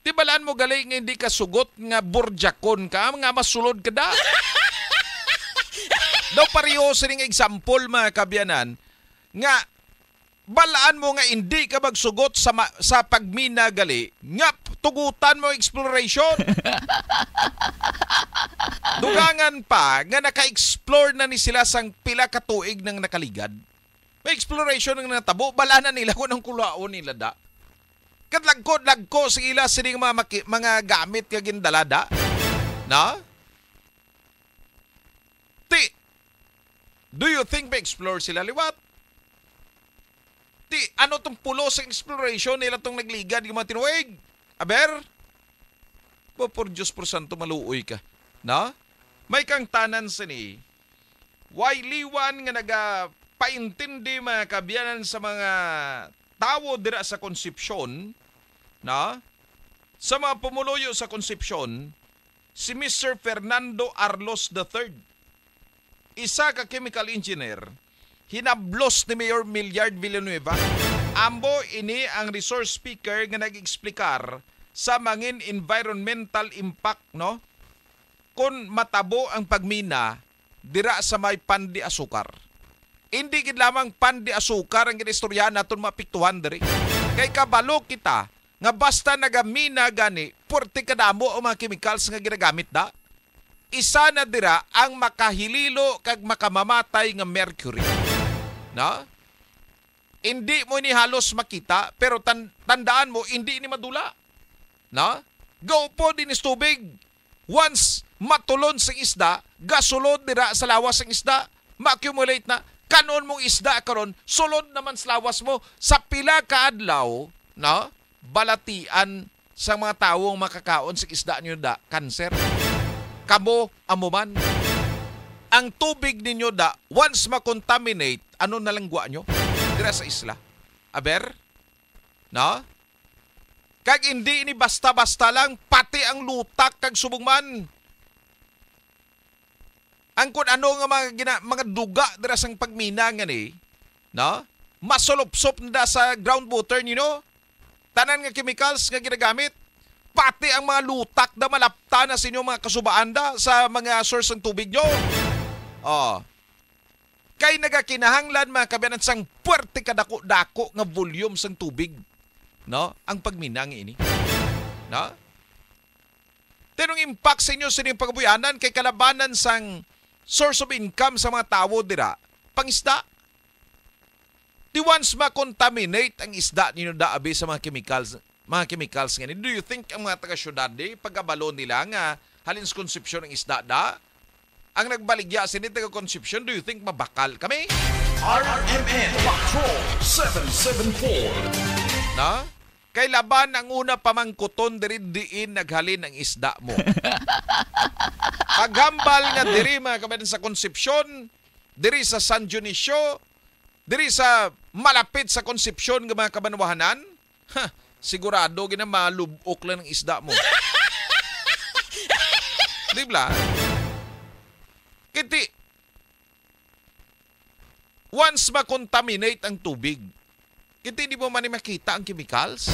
Tibalaan mo gali nga hindi ka sugot nga burjakon ka, nga masulod ka da. *laughs* Daw pareho sa ring example mga kabyanan, nga balaan mo nga hindi ka magsugot sa, ma- sa pagmina gali, nga tugutan mo exploration. *laughs* Dugangan pa nga naka-explore na ni sila sang pila katuig ng nakaligad. May exploration ng natabo, balana nila kung ang kulaon nila da. Kadlagko-lagko sa ila sining mga, maki, mga gamit ka gindalada. Na? Ti, do you think ba explore sila liwat? Ti, ano tong pulo sa exploration nila tong nagliga di mga tinuwig? Aber, po por Diyos por santo maluoy ka. Na? May kang tanan sini. why liwan nga naga paintindi mga kabiyanan sa mga tawo dira sa konsepsyon na sa mga pumuluyo sa konsepsyon si Mr. Fernando Arlos III isa ka chemical engineer hinablos ni Mayor Milliard Villanueva ambo ini ang resource speaker nga nag-eksplikar sa mangin environmental impact no kung matabo ang pagmina dira sa may pandi asukar hindi gid lamang pandi asukar ang ginistoryahan naton mapiktuhan diri. Kay kabalo kita nga basta nagamina gani porte kadamo ang mga chemicals nga ginagamit da. Isa na dira ang makahililo kag makamamatay nga mercury. Na? Hindi mo ni halos makita pero tan tandaan mo hindi ni madula. Na? Go po din is Once matulon sa isda, gasulod dira sa lawas ang isda, ma-accumulate na kanon mong isda karon sulod naman slawas mo sa pila ka adlaw no balatian sa mga tawo ang makakaon sa isda niyo da kanser kamo man ang tubig ninyo da once ma contaminate ano na lang guwa nyo dira sa isla aber no kag hindi ini basta-basta lang pati ang lutak kag subungman ang kung ano nga mga, gina, mga duga dira sang pagmina nga ni, no? Masolopsop na sa ground water, you know? Tanan nga chemicals nga ginagamit, pati ang mga lutak na malapta na sa inyo mga kasubaan da sa mga source ng tubig nyo. Oh. Kay nagakinahanglan mga kabayan sang puwerte kadako-dako nga volume sang tubig. No? Ang pagminang ini. No? Tenong impact sa inyo sa inyong pagbuyanan kay kalabanan sang source of income sa mga tao dira pangisda. Di once ma-contaminate ang isda ninyo daabi sa mga chemicals mga chemicals nga Do you think ang mga taga-syudad di pagkabalo nila nga halins conception ng isda da? Ang nagbaligya sa nito conception, do you think mabakal kami? RMN Patrol 774 Na? Kay laban ang una pamangkuton diri diin naghalin ang isda mo. *laughs* Paghambal nga diri mga kabayan sa Konsepsyon, diri sa San Dionisio, diri sa malapit sa Konsepsyon nga mga kabanwahanan, ha, sigurado gina malubok lang ng isda mo. *laughs* Di ba? Kiti, once makontaminate ang tubig, kasi hindi mo man makita ang chemicals.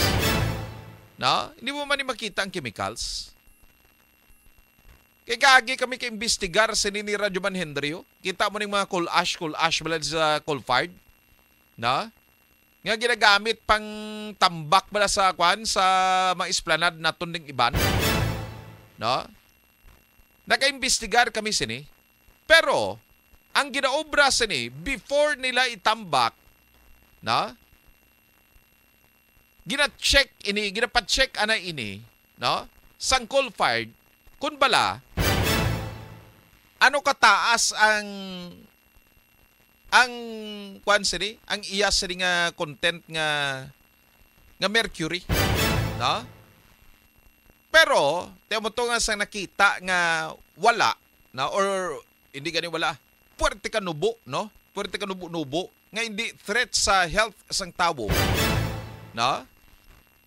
No? Hindi mo man makita ang chemicals. Kaya kagi kami ka-imbestigar sa ni Radyo Man Hendrio. Kita mo ng mga coal ash, coal ash mula sa coal fired. No? Nga ginagamit pang tambak mula sa kwan sa mga esplanad na tunding iban. No? Nakaimbestigar kami sini. Pero, ang ginaobra sini, before nila itambak, no? gina-check ini, gina-check ana ini, no? Sang Sangkol fired kun bala ano kataas ang ang kwan siri, ang iya siri nga content nga nga Mercury, no? Pero, temo to nga sa nakita nga wala, na or hindi gani wala, puwerte ka nubo, no? Puwerte ka nubo-nubo, nga hindi threat sa health sang tawo, no?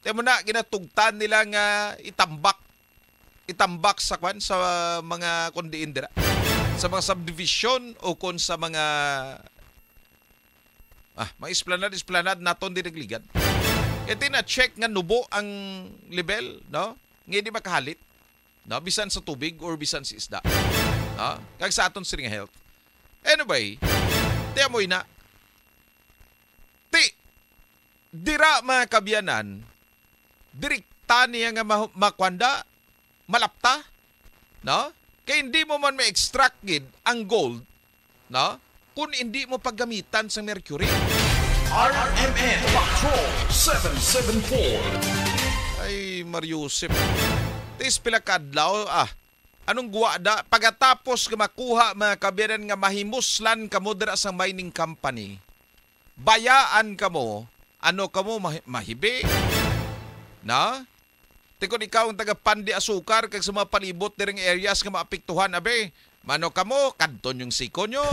Kaya mo na, ginatugtan nila nga itambak. Itambak sa kwan sa mga kundiin dira. Sa mga subdivision o kon sa mga... Ah, mga esplanad, esplanad naton dirigligan. E tina-check nga nubo ang level, no? Nga di makahalit. No? Bisan sa tubig or bisan sa isda. No? Kag sa aton siring health. Anyway, tiyamoy na. Ti, dira mga kabyanan, direkta niya nga makwanda, malapta, no? Kay hindi mo man ma-extract gid ang gold, no? Kung hindi mo paggamitan sa mercury. RMN Patrol 774 Ay, Mariusip. Tis pila kadlaw, ah, anong guwa da? pagkatapos nga makuha mga kabiran nga mahimuslan kamo dira sa mining company bayaan kamo ano kamo mahibi na? Tingkod ikaw ang taga pandi asukar kag sa mga palibot diring areas nga maapektuhan abe. Mano kamo, kanton yung siko nyo.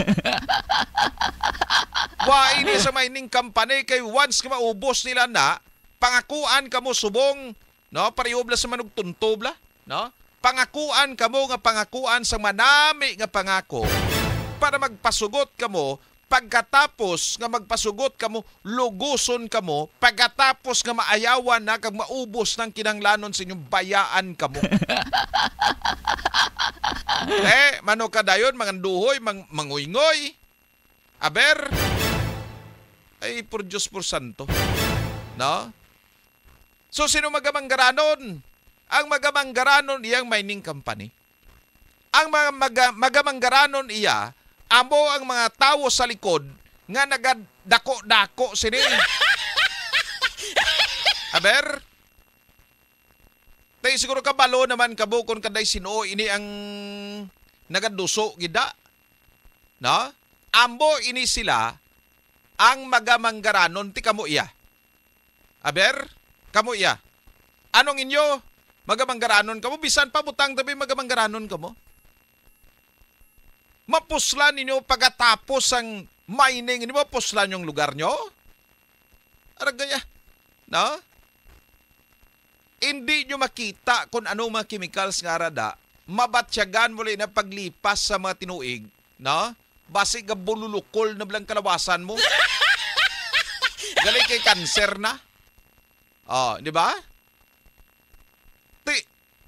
*laughs* Wa ini sa mining company kay once ka maubos nila na, pangakuan kamo subong, no? Pariyobla sa manog tuntobla, no? Pangakuan kamo nga pangakuan sa manami nga pangako para magpasugot kamo pagkatapos nga magpasugot kamo lugoson kamo pagkatapos nga maayawan na kag maubos ng kinanglanon sa inyong bayaan kamo *laughs* eh mano ka dayon manganduhoy mang manguingoy aber ay por Dios por santo no so sino magamanggaranon ang magamanggaranon iyang mining company ang mga maga, magamanggaranon iya amo ang mga tawo sa likod nga nagadako-dako sini. Aber, tay siguro kabalo naman kabukon kaday sino ini ang nagaduso gida. No? Ambo ini sila ang magamanggaranon ti kamo iya. Aber, kamo iya. Anong inyo? Magamanggaranon kamo? Bisan pa butang tabi magamanggaranon kamo? mapuslan ninyo pagkatapos ang mining ninyo, mapuslan yung lugar nyo? Aragaya, no? Hindi nyo makita kung ano mga chemicals nga rada, mabatsyagan muli na paglipas sa mga tinuig, no? Basi ka bululukol na blang kalawasan mo. *laughs* Galing kay cancer na. Oh, di ba? Ti,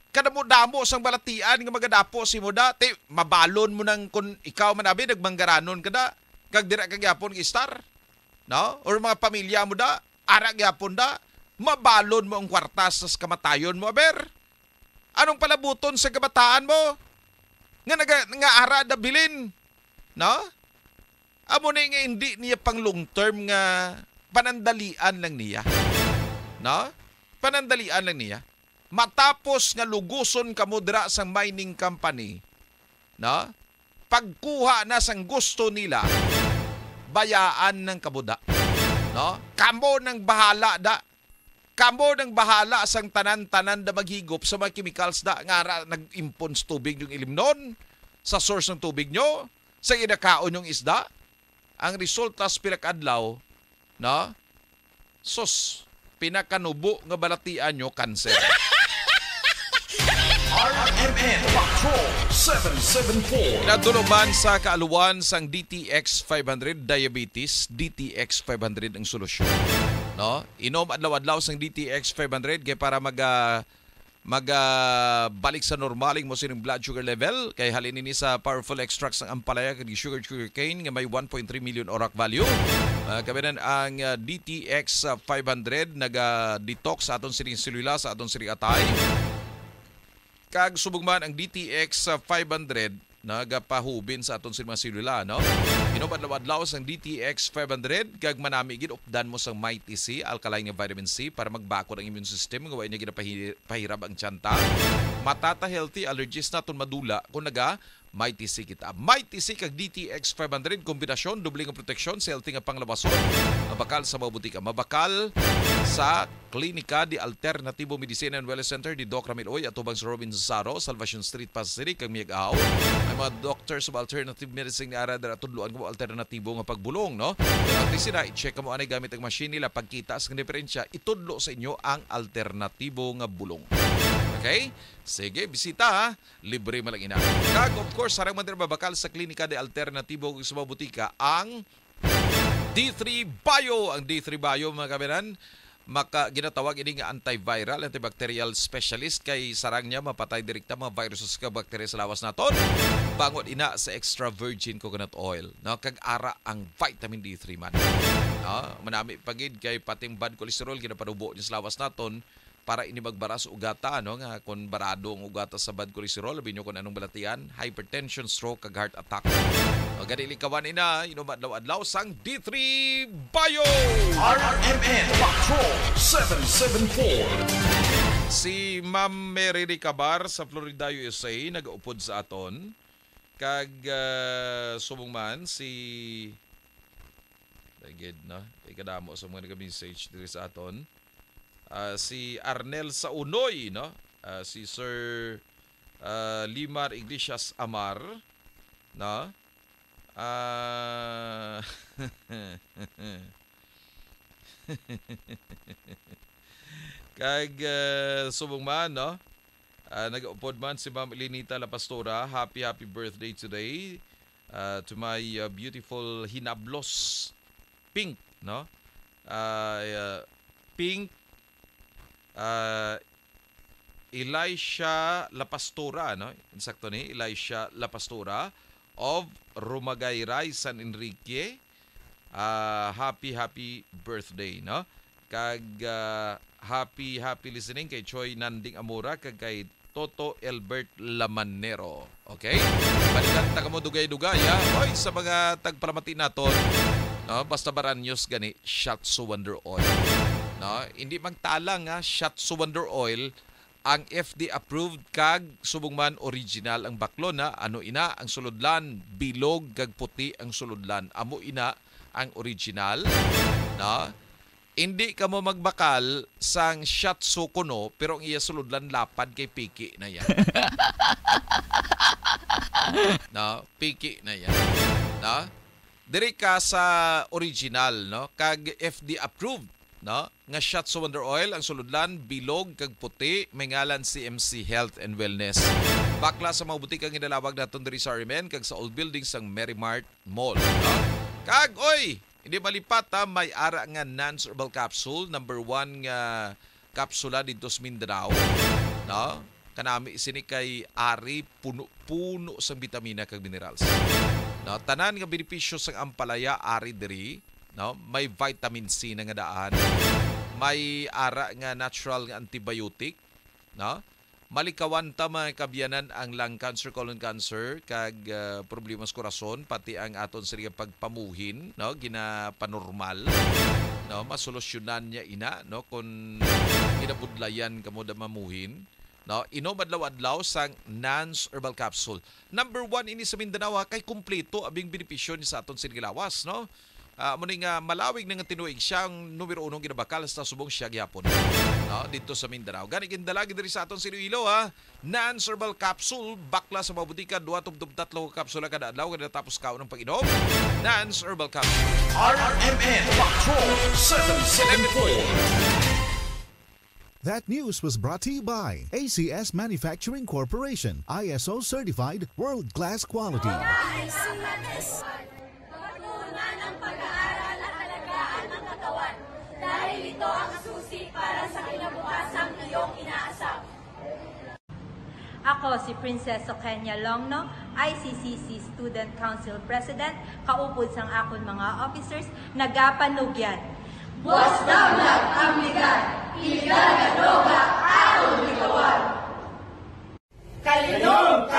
kadamo-damo sang balatian nga magadapo si Muda, te mabalon mo nang kun ikaw man abi nagmanggaranon kada kag dira kag yapon gi star no or mga pamilya mo da ara gyapon da mabalon mo ang kwarta sa kamatayon mo aber anong palabuton sa kabataan mo nga naga, nga ara da bilin no amo na nga hindi niya pang long term nga panandalian lang niya no panandalian lang niya matapos nga luguson kamo dira sa mining company na pagkuha na sang gusto nila bayaan ng kabuda no kamo nang bahala da kamo nang bahala sang tanan-tanan da maghigop sa mga chemicals da nga nag-impon tubig yung ilimnon sa source ng tubig nyo sa inakaon yung isda ang resulta sa adlaw no sos pinakanubo nga balatian nyo cancer RMN Patrol 774. Natuluman sa kaaluan sang DTX 500 diabetes, DTX 500 ang solusyon. No? Inom adlaw-adlaw sang DTX 500 kay para mag uh, ah, magbalik ah, uh, sa normaling mo sining blood sugar level kay halin ni sa powerful extracts ng ampalaya kay sugar sugar cane nga may 1.3 million orak value uh, kabinan ang uh, DTX 500 naga detox sa aton sining selula sa aton sining atay kag subog ang DTX 500 nagapahubin sa aton sa mga silula no inobadlaw-adlaw ang DTX 500 kag manami gid updan mo sang Mighty C alkaline nga vitamin C para magbakod ang immune system nga way niya ginapahirap ang tiyantan matata healthy allergies naton madula kung naga Mighty C kita Mighty C kag DTX 500 kombinasyon doble nga protection sa healthy nga panglabason Mabakal sa mga butika. Mabakal sa Klinika di Alternativo Medicine and Wellness Center di Doc Ramil Oy at ubang sa Robin Saro, Salvation Street, Pasig City, kag miyag ahaw. mga doctors sa alternative medicine ni ara dara tudloan ko alternatibo nga pagbulong, no? At sila i-check mo anay gamit ang machine nila pagkita sa diferensya, itudlo sa inyo ang alternatibo nga bulong. Okay? Sige, bisita ha. Libre malang ina. Kag, of course, sarang mandir mabakal sa Klinika de Alternativo sa Mabutika ang D3 Bio. Ang D3 Bio mga kabinan, maka ginatawag ini nga antiviral antibacterial specialist kay sarang niya mapatay direkta mga viruses ka bacteria sa lawas naton bangod ina sa extra virgin coconut oil no kag ara ang vitamin D3 man no manami pagid kay pating bad cholesterol ginapadubo niya sa lawas naton para ini magbaras ugata no nga kon barado ang ugata sa bad cholesterol labi nyo kon anong balatian hypertension stroke kag heart attack Magadili oh, kawan ina, inumadlaw-adlaw sang D3 Bio! RMN Patrol 774 Si Ma'am Mary Ricabar sa Florida, USA, nagaupod sa aton. Kag uh, ah, man, si... Dagid no? ikadamo sa mga nag-message diri sa aton. Uh, si Arnel Saunoy, no? Uh, si Sir uh, Limar Iglesias Amar, No? Uh, *laughs* Kag uh, subong man, no? Uh, Nag-upod man si Ma'am Linita La Pastora. Happy, happy birthday today uh, to my uh, beautiful Hinablos Pink, no? Uh, uh, Pink uh, Elisha La Pastora, no? Insakto ni, Elisha La Pastora of Rumagayray San Enrique. Uh, happy, happy birthday, no? Kag uh, happy, happy listening kay Choi Nanding Amura, kag kay Toto Elbert Lamanero. Okay? Balikan ta kamo dugay-dugaya. Hoy, sa mga tagpalamati naton, no, basta baranyos gani, shot wonder oil. No, hindi magtalang ha, shot wonder oil ang FD approved kag subong man original ang baklona ano ina ang sulodlan bilog kag puti ang sulodlan amo ina ang original na hindi ka mo magbakal sang shot suko no pero ang iya sulodlan lapad kay piki na yan *laughs* na piki na yan na diri ka sa original no kag FD approved no nga shot sa wonder oil ang sulodlan bilog kag puti may ngalan si MC Health and Wellness bakla sa mga butika nga nalawag naton diri sa Arimen kag sa old building sang Merrimart Mall kag oy hindi malipat ha, may ara nga Nance Herbal Capsule number 1 nga kapsula dito sa Mindanao no kanami sini kay ari puno-puno sang bitamina kag minerals no tanan nga benepisyo sang ampalaya ari diri no may vitamin C na nga daan may ara nga natural nga antibiotic no malikawan ta mga kabiyanan ang lung cancer colon cancer kag uh, problema sa korason pati ang aton sa pagpamuhin no gina panormal no masolusyonan niya ina no kun ginabudlayan kamo da mamuhin no inom adlaw adlaw sang Nans Herbal Capsule number one ini sa Mindanao kay kumpleto abing benepisyo ni sa aton lawas no Uh, ah, muning uh, ah, malawig ng tinuig siyang ang numero unong ginabakal sa subong siya gyapon. No, dito sa Mindanao. Gani gindalagi diri sa aton Iloilo ha. Non-herbal capsule bakla sa mabutika duha tubdob tatlo ka kapsula kada adlaw kada tapos kaon ng pag-inom. Non-herbal capsule. RMN Patrol 774. That news was brought to you by ACS Manufacturing Corporation, ISO certified, world class quality. Ako si Princess Okenya Longno, ICCC Student Council President, kaupod sang akon mga officers, nagapanugyan. Buwas damlag ang ligan, iligan na doga, atong bitawan. Kalinog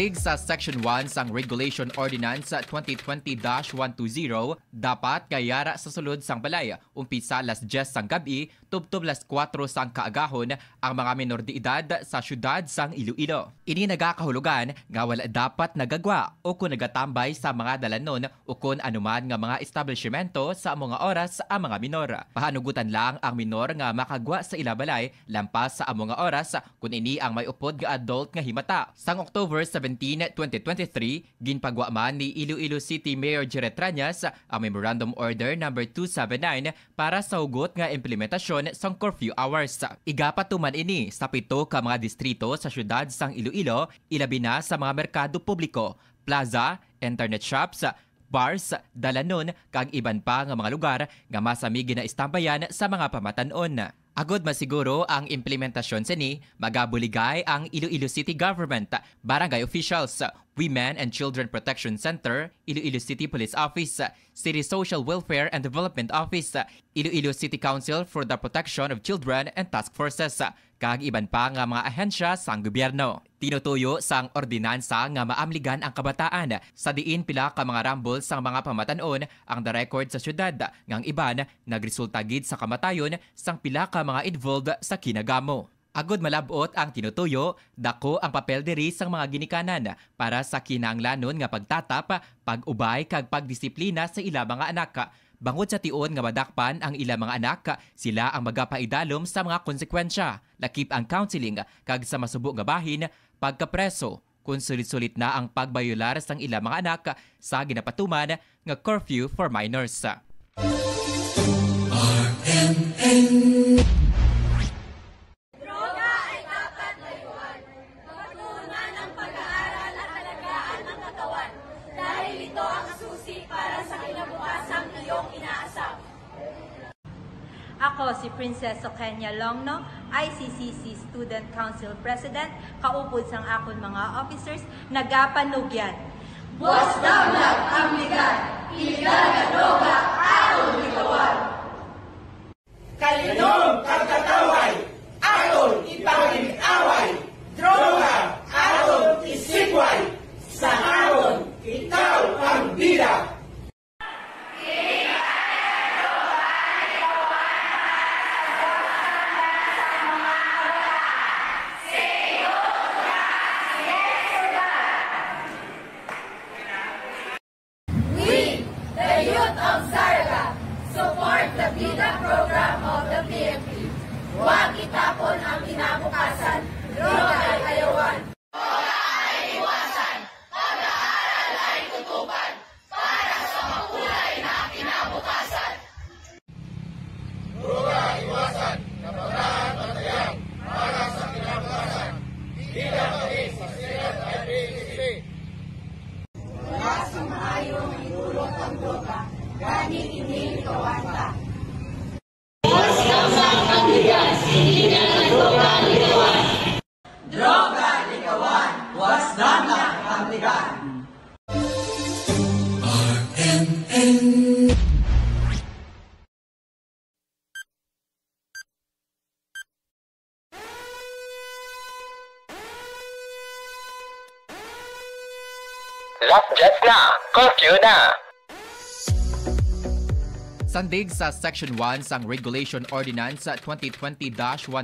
Nakasalig sa Section 1 sang Regulation Ordinance 2020-120, dapat kayara sa sulod sang balay, umpisa las 10 sang gabi, tubtob las 4 sang kaagahon ang mga minor de edad sa syudad sang Iloilo. Ini nagakahulugan nga wala dapat nagagwa o kung nagatambay sa mga dalanon o kung anuman nga mga establishmento sa mga oras sa mga minor. Pahanugutan lang ang minor nga makagwa sa ilabalay lampas sa mga oras kung ini ang may upod nga adult nga himata. Sang October 17, 2023, ginpagwa man ni Iloilo City Mayor Jared Tranyas ang Memorandum Order number no. 279 para sa hugot nga implementasyon sang curfew hours. Igapatuman ini sa pito ka mga distrito sa syudad sang Iloilo ilo, ilabi na sa mga merkado publiko, plaza, internet shops, bars, dalanon, kag iban pa nga mga lugar nga masamigi na istambayan sa mga pamatanon. Agod masiguro ang implementasyon sa ni magabuligay ang Iloilo City Government, Barangay Officials, Women and Children Protection Center, Iloilo City Police Office, City Social Welfare and Development Office, Iloilo City Council for the Protection of Children and Task Forces, kag iban pa nga mga ahensya sang gobyerno. Tinutuyo sang ordinansa nga maamligan ang kabataan sa diin pila ka mga rambol sang mga pamatanon ang the record sa syudad ngang iban nagresulta gid sa kamatayon sang pila ka mga involved sa kinagamo. Agod malabot ang tinutuyo, dako ang papel diri sang mga ginikanan para sa kinanglanon nga pagtatap, pag-ubay kag pagdisiplina sa ila mga anak Bangod sa tion nga madakpan ang ila mga anak, sila ang magapaidalom sa mga konsekwensya. Lakip ang counseling kag sa masubo nga bahin pagkapreso. Kung sulit-sulit na ang pagbayular sang ila mga anak sa ginapatuman nga curfew for minors. RMN Ako si Princess Sokenya Longno, ICCC Student Council President, kaupod sang akon mga officers, nagapanugyan. Boss damlag ang ligan, iligan na doga, ayaw bitawan. Kalinong kagkataway, aron ipangin-away, droga, aron Isigway, sa aron ikaw ang bida. Sandig sa Section 1 sang Regulation Ordinance 2020-120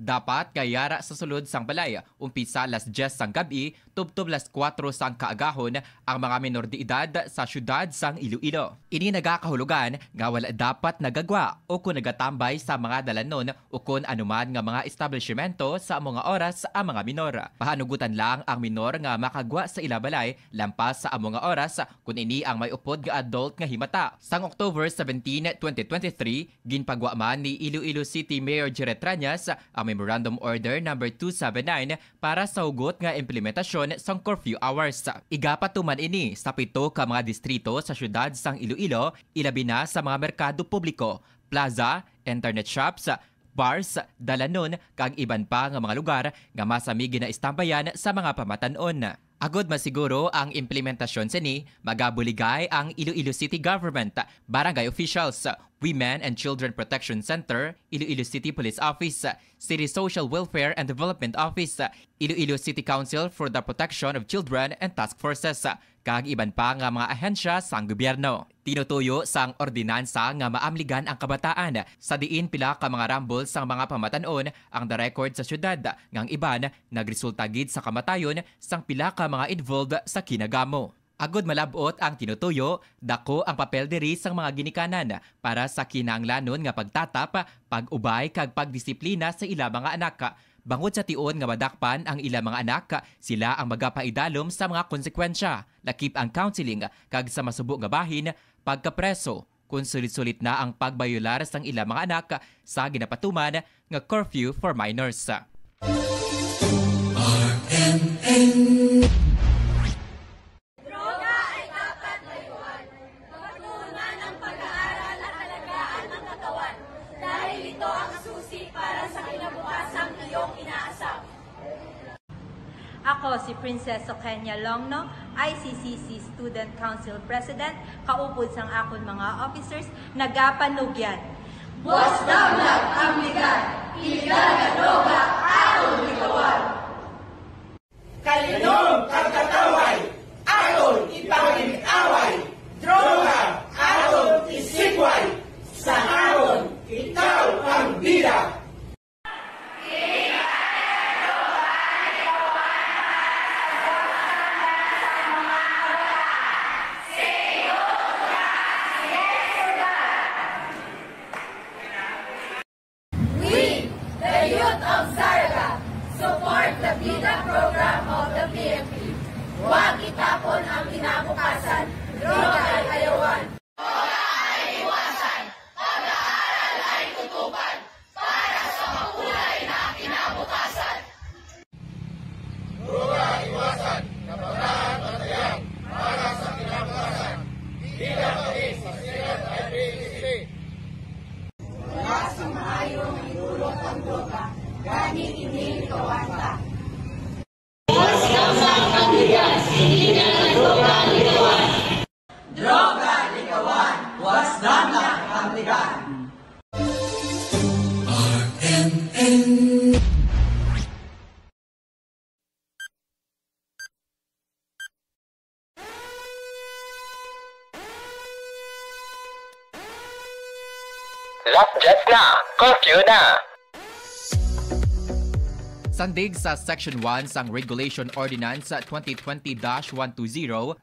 dapat kayara sa sulod sang balay umpisa las 10 sang gabi tubtob las 4 sang kaagahon ang mga menor de edad sa syudad sang Iloilo. Ini nagakahulugan nga wala dapat nagagwa o kung nagatambay sa mga dalanon o kung anuman nga mga establishmento sa mga oras sa mga minor. Pahanugutan lang ang minor nga makagwa sa ilabalay lampas sa mga oras kung ini ang may upod nga adult nga himata. Sang October 17, 2023, ginpagwa man ni Iloilo City Mayor Jared Tranyas ang Memorandum Order number no. 279 para sa hugot nga implementasyon sang curfew hours. Igapatuman ini sa pito ka mga distrito sa syudad sang Iloilo Iloilo, ilabi na sa mga merkado publiko, plaza, internet shops, bars, dalanon, kag iban pa nga mga lugar nga masamigi na istambayan sa mga pamatanon. Agod masiguro ang implementasyon sa ni magabuligay ang Iloilo City Government, barangay officials, Women and Children Protection Center, Iloilo City Police Office, City Social Welfare and Development Office, Iloilo City Council for the Protection of Children and Task Forces, kag iban pa nga mga ahensya sang gobyerno. Tinutuyo sang ordinansa nga maamligan ang kabataan sa diin pila ka mga rambol sang mga pamatanon ang the record sa syudad ngang iban nagresulta gid sa kamatayon sang pila ka mga involved sa kinagamo. Agod malabot ang tinutuyo, dako ang papel diri sang mga ginikanan para sa kinanglanon nga pagtatap, pag-ubay kag pagdisiplina sa ila mga anak. Bangod sa tion nga madakpan ang ila mga anak, sila ang magapaidalom sa mga konsekwensya. Lakip ang counseling kag sa masubo nga bahin pagkapreso kung sulit-sulit na ang pagbayularas ng ilang mga anak sa ginapatuman ng curfew for minors. RMN. Ako si Princess Okenya Longno, ICCC Student Council President, kaupod sang akon mga officers, nagapanugyan. Boss damlag ang ligan, iligan na doga, aron ligawan. Kalinom kagkataway, aron ipangin-away, droga, aron Isigway, sa aron ikaw ang bida. có chữ đó Sandig sa Section 1 sang Regulation Ordinance 2020-120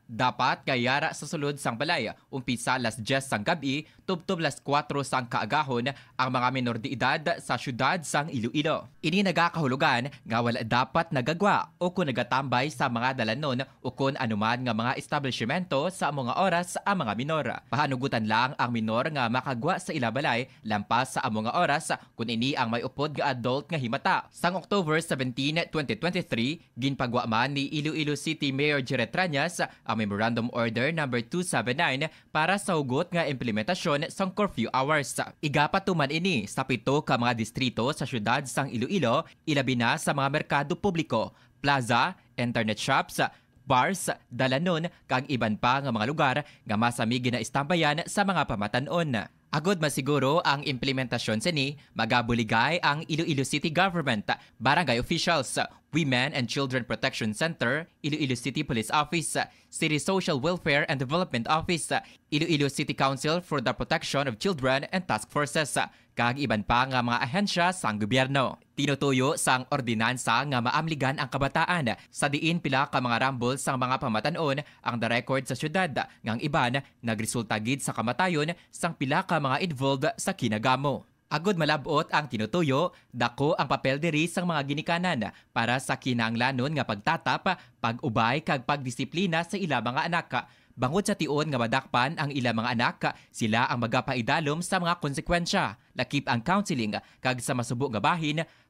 dapat kayara sa sulod sang balay umpisa las 10 sang gabi tubtob las 4 sang kaagahon ang mga minor de edad sa syudad sang Iloilo. Ini nagakahulugan nga wala dapat nagagwa o kung nagatambay sa mga dalanon o kung anuman nga mga establishmento sa mga oras sa mga minor. Pahanugutan lang ang minor nga makagwa sa ilabalay lampas sa mga oras kung ini ang may upod nga adult nga himata. Sang October 17, 2023, ginpagwa man ni Iloilo City Mayor Jared Tranyas ang Memorandum Order number no. 279 para sa hugot nga implementasyon sang curfew hours. Igapatuman ini sa pito ka mga distrito sa syudad sang Iloilo, ilabi na sa mga merkado publiko, plaza, internet shops, bars, dalanon, kag iban pa nga mga lugar nga masamigin na istambayan sa mga pamatanon. Agod masiguro ang implementasyon sa ni magabuligay ang Iloilo City Government, Barangay Officials, Women and Children Protection Center, Iloilo City Police Office, City Social Welfare and Development Office, Iloilo City Council for the Protection of Children and Task Forces, kag iban pa nga mga ahensya sa gobyerno. Tinutuyo sang ordinansa nga maamligan ang kabataan sa diin pila ka mga rambol sang mga pamatanon ang the record sa syudad ngang iban nagresulta gid sa kamatayon sang pila ka mga involved sa kinagamo. Agod malabot ang tinutuyo, dako ang papel diri sang mga ginikanan para sa kinanglanon nga pagtatap, pag-ubay kag pagdisiplina sa ila mga anak. Bangod sa tion nga madakpan ang ila mga anak, sila ang magapaidalom sa mga konsekwensya. Lakip ang counseling kag sa masubo nga bahin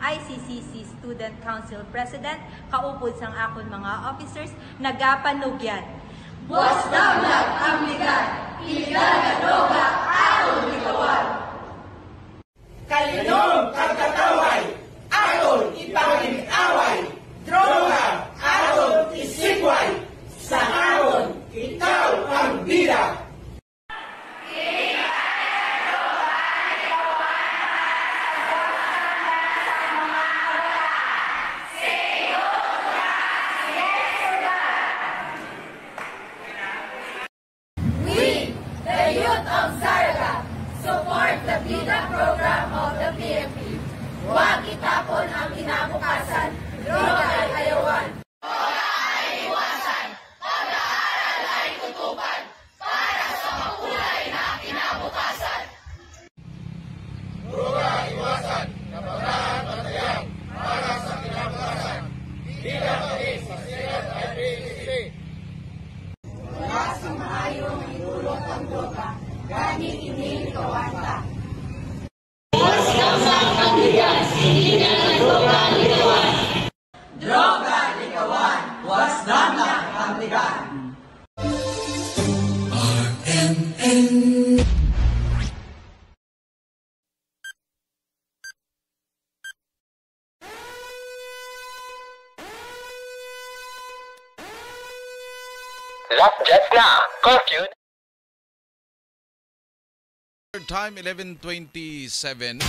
ICCC Student Council President, kaupod sang akon mga officers, nagapanugyan. Boss damlag amligan! ligan, iligan na doga, ayaw bitawan. Kalinom kagkataway, ayaw ipangin Record time, 11.27.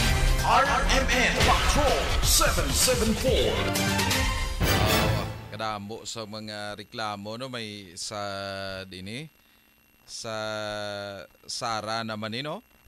RMN Patrol 774. Uh, kadamo sa mga reklamo, no? May sa dini, sa Sara naman, no?